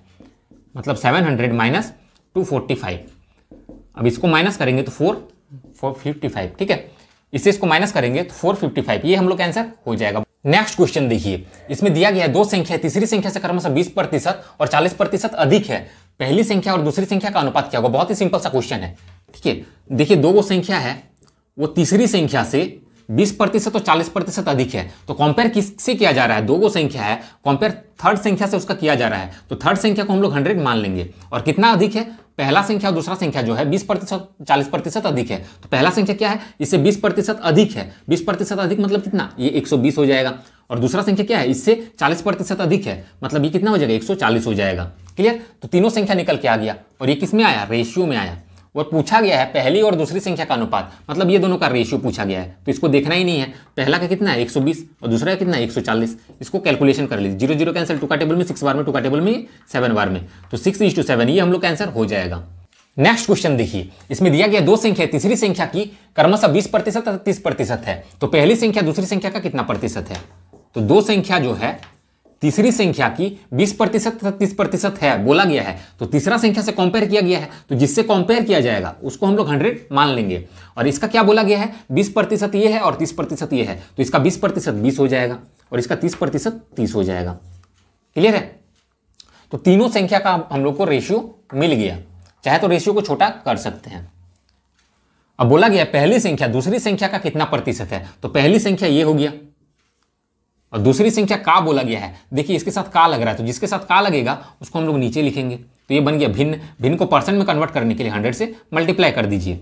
मतलब 700 हंड्रेड माइनस टू अब इसको माइनस करेंगे तो फोर फोर ठीक है इससे इसको माइनस करेंगे तो फोर फिफ्टी फाइव ये हम लोग का आंसर हो जाएगा नेक्स्ट क्वेश्चन देखिए इसमें दिया गया है दो संख्या तीसरी संख्या से क्रमश बीस प्रतिशत और चालीस प्रतिशत अधिक है पहली संख्या और दूसरी संख्या का अनुपात क्या होगा बहुत ही सिंपल सा क्वेश्चन है ठीक है देखिए दो वो संख्या है वो तीसरी संख्या से 20 प्रतिशत और 40 प्रतिशत अधिक है तो कंपेयर किससे किया जा रहा है दो गो संख्या है कंपेयर थर्ड संख्या से उसका किया जा रहा है तो थर्ड संख्या को हम लोग हंड्रेड मान लेंगे और कितना अधिक है पहला संख्या और दूसरा संख्या जो है बीस प्रतिशत चालीस प्रतिशत अधिक है तो पहला संख्या क्या है इससे बीस प्रतिशत अधिक है बीस प्रतिशत अधिक मतलब कितना ये एक सौ बीस हो जाएगा और दूसरा संख्या क्या है इससे चालीस प्रतिशत अधिक है मतलब ये कितना हो जाएगा एक सौ चालीस हो जाएगा क्लियर तो तीनों संख्या निकल के आ गया और ये किस में आया रेशियो में आया और पूछा गया है पहली और दूसरी संख्या का अनुपात मतलब ये दोनों का रेशियो पूछा गया है तो इसको देखना ही नहीं है पहला का कितना है 120 और दूसरा का कितना है 140 इसको कैलकुलेशन कर लीजिए जीरो जीरो कैंसिल टू का टेबल में सिक्स बार में टू का टेबल में सेवन बार में तो सिक्स इज टू सेवन ये हम लोग का आंसर हो जाएगा नेक्स्ट क्वेश्चन देखिए इसमें दिया गया दो संख्या तीसरी संख्या की कर्मश बीस प्रतिशत तीस प्रतिशत है तो पहली संख्या दूसरी संख्या का कितना प्रतिशत है तो दो संख्या जो है तीसरी संख्या की 20 प्रतिशत तथा तीस प्रतिशत है बोला गया है तो तीसरा संख्या से कंपेयर किया गया है तो जिससे कंपेयर किया जाएगा उसको हम लोग हंड्रेड मान लेंगे और इसका क्या बोला गया है बीस प्रतिशत ये है और तीस प्रतिशत ये है तो इसका बीस प्रतिशत बीस हो जाएगा और इसका तीस प्रतिशत तीस हो जाएगा क्लियर है तो तीनों संख्या का हम लोग को रेशियो मिल गया चाहे तो रेशियो को छोटा कर सकते हैं अब बोला गया पहली संख्या दूसरी संख्या का कितना प्रतिशत है तो पहली संख्या ये हो गया और दूसरी संख्या का बोला गया है देखिए इसके साथ का लग रहा है तो जिसके साथ का लगेगा उसको हम लोग नीचे लिखेंगे तो ये बन गया भिन्न भिन्न को परसेंट में कन्वर्ट करने के लिए हंड्रेड से मल्टीप्लाई कर दीजिए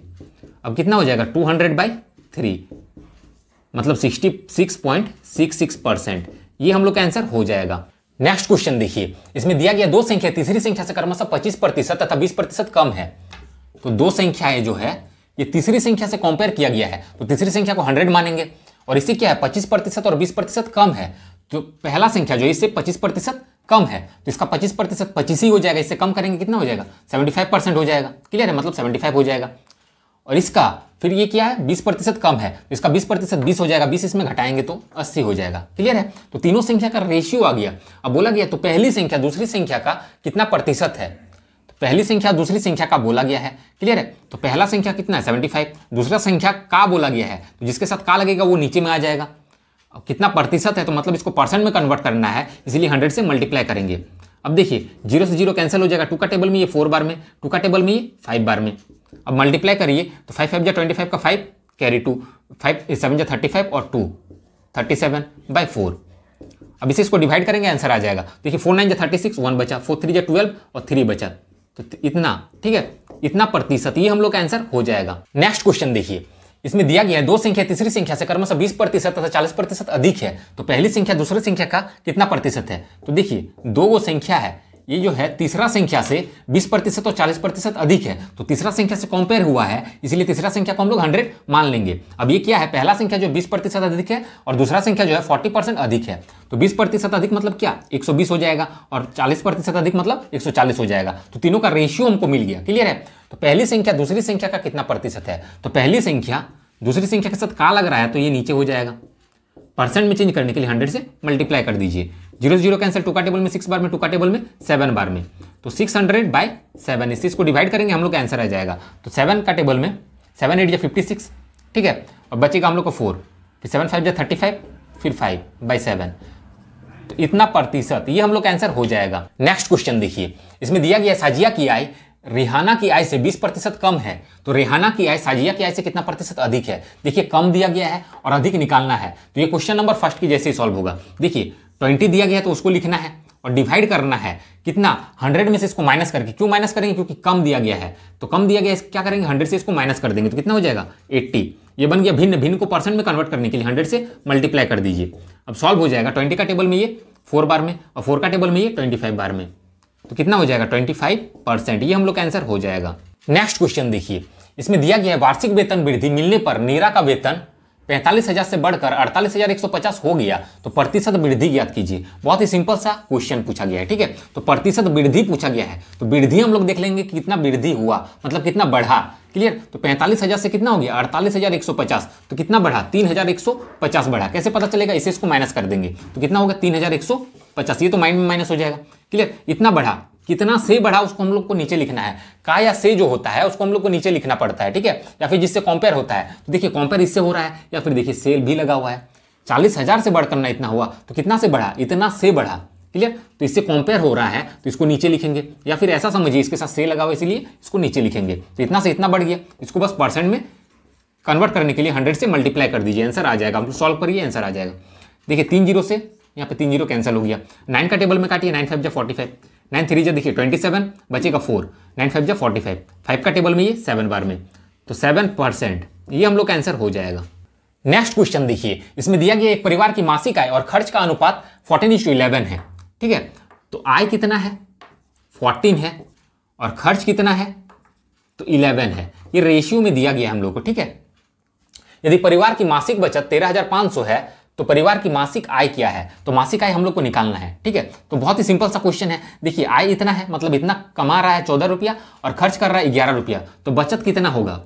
अब कितना हो जाएगा टू हंड्रेड बाई थ्री मतलब sixty six point six six percent ये हम लोग का आंसर हो जाएगा नेक्स्ट क्वेश्चन देखिए इसमें दिया गया दो संख्या तीसरी संख्या से क्रमशः पच्चीस प्रतिशत तथा बीस प्रतिशत कम है तो दो संख्याएं जो है ये तीसरी संख्या से कंपेयर किया गया है तो तीसरी संख्या को हंड्रेड मानेंगे और इसे क्या है पच्चीस प्रतिशत और बीस प्रतिशत कम है तो पहला संख्या जो इससे पच्चीस प्रतिशत कम है तो इसका पच्चीस प्रतिशत पच्चीस ही हो जाएगा इससे कम करेंगे कितना हो जाएगा सेवेंटी फाइव परसेंट हो जाएगा क्लियर है मतलब सेवेंटी फाइव हो जाएगा और इसका फिर ये क्या है बीस प्रतिशत कम है तो इसका बीस प्रतिशत बीस हो जाएगा बीस इसमें घटाएंगे तो अस्सी हो जाएगा क्लियर है तो तीनों संख्या का रेशियो आ गया अब बोला गया तो पहली संख्या दूसरी संख्या का कितना प्रतिशत है पहली संख्या दूसरी संख्या का बोला गया है क्लियर है तो पहला संख्या कितना है सेवेंटी फाइव दूसरा संख्या का बोला गया है तो जिसके साथ का लगेगा वो नीचे में आ जाएगा कितना प्रतिशत है तो मतलब इसको परसेंट में कन्वर्ट करना है इसलिए हंड्रेड से मल्टीप्लाई करेंगे अब देखिए जीरो से जीरो कैंसिल हो जाएगा टू का टेबल में ये फोर बार में टू का टेबल में ये फाइव बार में अब मल्टीप्लाई करिए तो फाइव फाइव जो ट्वेंटी फाइव का five carry two five seven जो थर्टी फाइव और two thirty seven by four अब इसे इसको डिवाइड करेंगे आंसर आ जाएगा देखिए फोर नाइन जो थर्टी सिक्स वन बचा फोर थ्री जा ट्वेल्व और थ्री बचा तो इतना ठीक है इतना प्रतिशत ये हम लोग का आंसर हो जाएगा नेक्स्ट क्वेश्चन देखिए इसमें दिया गया है दो संख्या तीसरी संख्या से कर्मश बीस प्रतिशत तथा चालीस प्रतिशत अधिक है तो पहली संख्या दूसरी संख्या का कितना प्रतिशत है तो देखिए दो वो संख्या है ये जो है तीसरा संख्या से 20 प्रतिशत और 40 प्रतिशत अधिक है तो तीसरा संख्या से कंपेयर हुआ है इसलिए तीसरा संख्या को हम लोग 100 मान लेंगे अब ये क्या है पहला संख्या जो 20 प्रतिशत अधिक है और दूसरा संख्या जो है 40 परसेंट अधिक है तो 20 प्रतिशत अधिक मतलब क्या 120 हो जाएगा और 40 प्रतिशत अधिक मतलब 140 हो जाएगा तो तीनों का रेशियो हमको मिल गया क्लियर है तो पहली संख्या दूसरी संख्या का कितना प्रतिशत है तो पहली संख्या दूसरी संख्या के साथ का लग रहा है तो ये नीचे हो जाएगा परसेंट में चेंज करने के लिए हंड्रेड से मल्टीप्लाई कर दीजिए जीरो जीरो कैंसिल टू का टेबल में सिक्स बार में टू का टेबल में सेवन बार में तो सिक्स हंड्रेड बाई सेवन इस इसको डिवाइड करेंगे हम लोग का आंसर आ जाएगा तो सेवन का टेबल में सेवन एट या फिफ्टी सिक्स ठीक है और बचेगा हम लोग को फोर फिर सेवन फाइव या थर्टी फाइव फिर फाइव बाई सेवन तो इतना प्रतिशत ये हम लोग का आंसर हो जाएगा नेक्स्ट क्वेश्चन देखिए इसमें दिया गया साजिया की आई रिहाना की आय से 20 प्रतिशत कम है तो रिहाना की आय साजिया की आय से कितना प्रतिशत अधिक है देखिए कम दिया गया है और अधिक निकालना है तो ये क्वेश्चन नंबर फर्स्ट की जैसे ही सॉल्व होगा देखिए ट्वेंटी दिया गया है तो उसको लिखना है और डिवाइड करना है कितना हंड्रेड में से इसको माइनस करके क्यों माइनस करेंगे क्योंकि कम दिया गया है तो कम दिया गया क्या करेंगे हंड्रेड से इसको माइनस कर देंगे तो कितना हो जाएगा एट्टी ये बन गया भिन्न भिन्न को परसेंट में कन्वर्ट करने के लिए हंड्रेड से मल्टीप्लाई कर दीजिए अब सॉल्व हो जाएगा ट्वेंटी का टेबल में ये फोर बार में और फोर का टेबल में ये ट्वेंटी फाइव बार में तो कितना हो जाएगा 25 परसेंट ये हम लोग का आंसर हो जाएगा नेक्स्ट क्वेश्चन देखिए इसमें दिया गया है वार्षिक वेतन वृद्धि मिलने पर नीरा का वेतन पैंतालीस हजार से बढ़कर अड़तालीस हजार एक सौ पचास हो गया तो प्रतिशत वृद्धि ज्ञात कीजिए बहुत ही सिंपल सा क्वेश्चन पूछा गया है ठीक है तो प्रतिशत वृद्धि पूछा गया है तो वृद्धि हम लोग देख लेंगे कितना वृद्धि हुआ मतलब कितना बढ़ा क्लियर तो पैंतालीस हजार से कितना हो गया अड़तालीस हजार एक सौ पचास तो कितना बढ़ा तीन हजार एक सौ पचास बढ़ा कैसे पता चलेगा इसे इसको माइनस कर देंगे तो कितना होगा तीन हजार एक सौ पचास ये तो माइंड में माइनस हो जाएगा क्लियर इतना बढ़ा कितना से बढ़ा उसको हम लोग को नीचे लिखना है का या से जो होता है उसको हम लोग को नीचे लिखना पड़ता है ठीक है या फिर जिससे कॉम्पेयर होता है तो देखिए कॉम्पेयर इससे हो रहा है या फिर देखिए सेल भी लगा हुआ है चालीस हजार से बढ़कर ना इतना हुआ तो कितना से बढ़ा इतना से बढ़ा क्लियर तो इससे कॉम्पेयर हो रहा है तो इसको नीचे लिखेंगे या फिर ऐसा समझिए इसके साथ से लगा हुआ इसलिए इसको नीचे लिखेंगे तो इतना से इतना बढ़ गया इसको बस परसेंट में कन्वर्ट करने के लिए हंड्रेड से मल्टीप्लाई कर दीजिए आंसर आ जाएगा हम लोग सॉल्व करिए आंसर आ जाएगा देखिए तीन जीरो से यहाँ पे तीन जीरो कैंसिल हो गया नाइन का टेबल में काटिए नाइन फाइव जा फोर्टी फाइव नाइन थ्री जा देखिए ट्वेंटी सेवन बचेगा फोर नाइन फाइव जा फोर्टी फाइव फाइव का टेबल में ये सेवन बार में तो सेवन परसेंट ये हम लोग का आंसर हो जाएगा नेक्स्ट क्वेश्चन देखिए इसमें दिया गया एक परिवार की मासिक आय और खर्च का अनुपात फोर्टीन इंच इलेवन है ठीक है तो आय कितना है फोर्टीन है और खर्च कितना है तो इलेवन है ये रेशियो में दिया गया हम लोग को ठीक है यदि परिवार की मासिक बचत तेरह हजार पांच सौ है तो परिवार की मासिक आय क्या है तो मासिक आय हम लोग को निकालना है ठीक है तो बहुत ही सिंपल सा क्वेश्चन है देखिए आय इतना है मतलब इतना कमा रहा है चौदह रुपया और खर्च कर रहा है ग्यारह रुपया तो बचत कितना होगा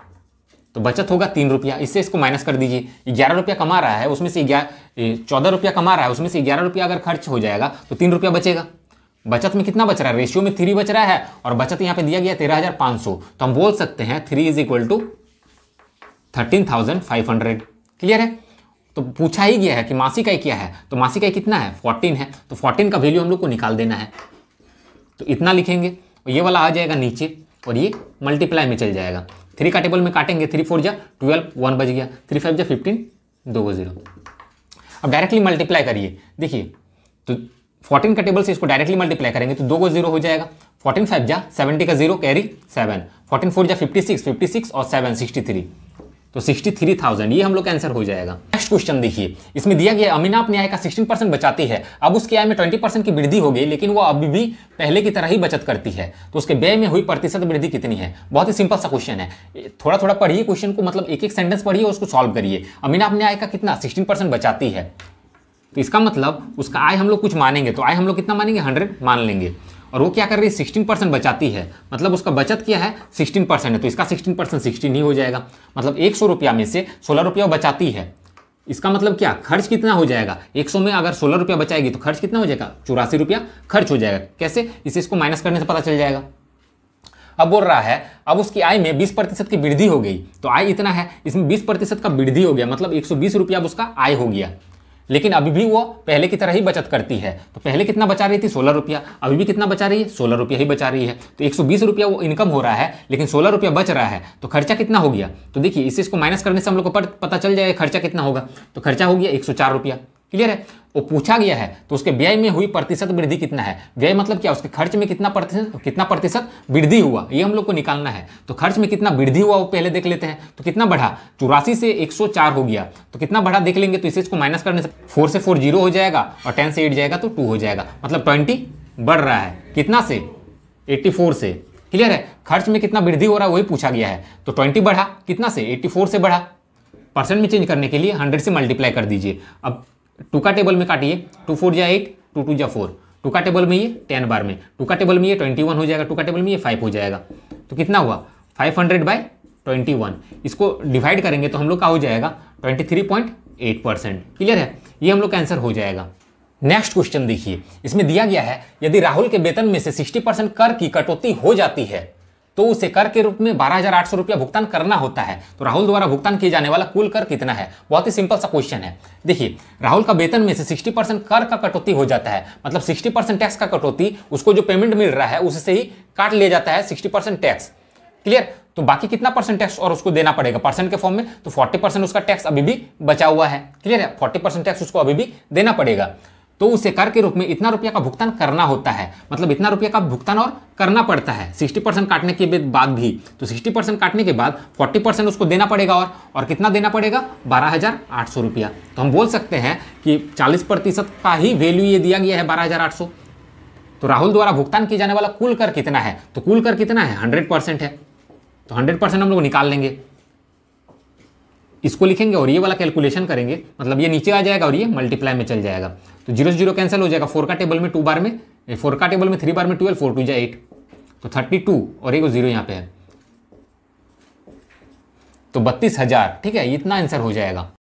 तो बचत होगा तीन रुपया इससे इसको माइनस कर दीजिए ग्यारह रुपया कमा रहा है उसमें से ग्यारह चौदह रुपया कमा रहा है उसमें से ग्यारह रुपया अगर खर्च हो जाएगा तो तीन रुपया बचेगा बचत में कितना बच रहा है रेशियो में थ्री बच रहा है और बचत यहाँ पे दिया गया तेरह हजार पाँच सौ तो हम बोल सकते हैं three is equal to thirteen thousand five hundred clear है तो पूछा ही गया है कि मासिक आय क्या है तो मासिक आय कितना है फोर्टीन है तो फोर्टीन का वैल्यू हम लोग को निकाल देना है तो इतना लिखेंगे और ये वाला आ जाएगा नीचे और ये मल्टीप्लाई में चल जाएगा थ्री का टेबल में काटेंगे थ्री फोर जा ट्वेल्व वन बज गया थ्री फाइव जा फिफ्टीन दो जीरो अब डायरेक्टली मल्टीप्लाई करिए देखिए तो फोर्टीन का टेबल से इसको डायरेक्टली मल्टीप्लाई करेंगे तो दो को जीरो हो जाएगा फोर्टीन फाइव जा सेवेंटी का zero carry seven fourteen four जा फिफ्टी सिक्स फिफ्टी सिक्स और सेवन सिक्सटी थ्री तो 63,000 ये हम लोग का आंसर हो जाएगा नेक्स्ट क्वेश्चन देखिए इसमें दिया गया अमीना अपने आय का 16 परसेंट बचाती है अब उसकी आय में 20 परसेंट की वृद्धि हो गई लेकिन वो अभी भी पहले की तरह ही बचत करती है तो उसके व्यय में हुई प्रतिशत वृद्धि कितनी है बहुत ही सिंपल सा क्वेश्चन है थोड़ा थोड़ा पढ़िए क्वेश्चन को मतलब एक एक सेंटेंस पढ़िए उसको सॉल्व करिए अमीना अपने आय का कितना सिक्सटीन बचाती है तो इसका मतलब उसका आय हम लोग कुछ मानेंगे तो आय हम लोग कितना मानेंगे हंड्रेड मान लेंगे और वो क्या कर रही है 16 परसेंट बचाती है मतलब उसका बचत क्या है सिक्सटीन परसेंट है तो इसका 16 परसेंट सिक्सटीन ही हो जाएगा मतलब एक सौ रुपया में से सोलह रुपया बचाती है इसका मतलब क्या खर्च कितना हो जाएगा 100 में अगर सोलह रुपया बचाएगी तो खर्च कितना हो जाएगा चौरासी रुपया खर्च हो जाएगा कैसे इसे इसको माइनस करने से पता चल जाएगा अब बोल रहा है अब उसकी आय में 20 प्रतिशत की वृद्धि हो गई तो आय इतना है इसमें 20 प्रतिशत का वृद्धि हो गया मतलब एक सौ रुपया उसका आय हो गया लेकिन अभी भी वो पहले की तरह ही बचत करती है तो पहले कितना बचा रही थी सोलह रुपया अभी भी कितना बचा रही है सोलह रुपया ही बचा रही है तो एक रुपया वो इनकम हो रहा है लेकिन सोलह रुपया बच रहा है तो खर्चा कितना हो गया तो देखिए इसे इसको माइनस करने से हम लोग को पता चल जाएगा खर्चा कितना होगा तो खर्चा हो गया एक रुपया क्लियर है वो पूछा गया है तो उसके व्यय में हुई प्रतिशत वृद्धि कितना है व्यय मतलब क्या उसके खर्च में कितना प्रतिशत कितना प्रतिशत वृद्धि हुआ ये हम लोग को निकालना है तो खर्च में कितना वृद्धि हुआ वो पहले देख लेते हैं तो कितना बढ़ा चौरासी से 104 हो गया तो कितना बढ़ा देख लेंगे तो इसे इसको माइनस करने से फोर से फोर जीरो हो जाएगा और टेन से एट जाएगा तो टू हो जाएगा मतलब ट्वेंटी बढ़ रहा है कितना से एट्टी से क्लियर है खर्च में कितना वृद्धि हो रहा है वही पूछा गया है तो ट्वेंटी बढ़ा कितना से एट्टी से बढ़ा परसेंट में चेंज करने के लिए हंड्रेड से मल्टीप्लाई कर दीजिए अब टू का टेबल में काटिए टू फोर या एट टू टू या फोर टू का टेबल में ये टेन बार में टू का टेबल में ये ट्वेंटी वन हो जाएगा टू का टेबल में ये फाइव हो जाएगा तो कितना हुआ five hundred by twenty one इसको डिवाइड करेंगे तो हम लोग का हो जाएगा twenty three point eight percent clear है ये हम लोग का आंसर हो जाएगा नेक्स्ट क्वेश्चन देखिए इसमें दिया गया है यदि राहुल के वेतन में से सिक्सटी परसेंट कर की कटौती हो जाती है तो उसे कर के रूप में बारह हजार आठ सौ रुपया भुगतान करना होता है तो राहुल द्वारा भुगतान किया जाने वाला कुल कर कितना है बहुत ही सिंपल सा क्वेश्चन है देखिए राहुल का वेतन में से सिक्सटी परसेंट कर का कटौती हो जाता है मतलब सिक्सटी परसेंट टैक्स का कटौती उसको जो पेमेंट मिल रहा है उससे ही काट लिया जाता है सिक्सटी परसेंट टैक्स क्लियर तो बाकी कितना परसेंट टैक्स और उसको देना पड़ेगा परसेंट के फॉर्म में तो फोर्टी परसेंट उसका टैक्स अभी भी बचा हुआ है क्लियर है फोर्टी परसेंट टैक्स उसको अभी भी देना पड़ेगा तो उसे कर के रूप में इतना रुपया का भुगतान करना होता है मतलब इतना रुपया का भुगतान और करना पड़ता है 60 तो परसेंट काटने के बाद भी तो 60 परसेंट काटने के बाद 40 परसेंट उसको देना पड़ेगा और और कितना देना पड़ेगा बारह हज़ार आठ सौ रुपया तो हम बोल सकते हैं कि 40 प्रतिशत का ही वैल्यू ये दिया गया है बारह हज़ार आठ सौ तो राहुल द्वारा भुगतान किया जाने वाला कुल कर कितना है तो कुल कर कितना है हंड्रेड परसेंट है तो हंड्रेड परसेंट हम लोग निकाल लेंगे इसको लिखेंगे और ये वाला कैलकुलेशन करेंगे मतलब ये नीचे आ जाएगा और ये मल्टीप्लाई में चल जाएगा तो जीरो से जीरो कैंसिल हो जाएगा फोर का टेबल में टू बार में फोर का टेबल में थ्री बार में ट्वेल्व फोर टू जाए एट तो थर्टी टू और एक जीरो यहाँ पे है तो बत्तीस हजार ठीक है इतना आंसर हो जाएगा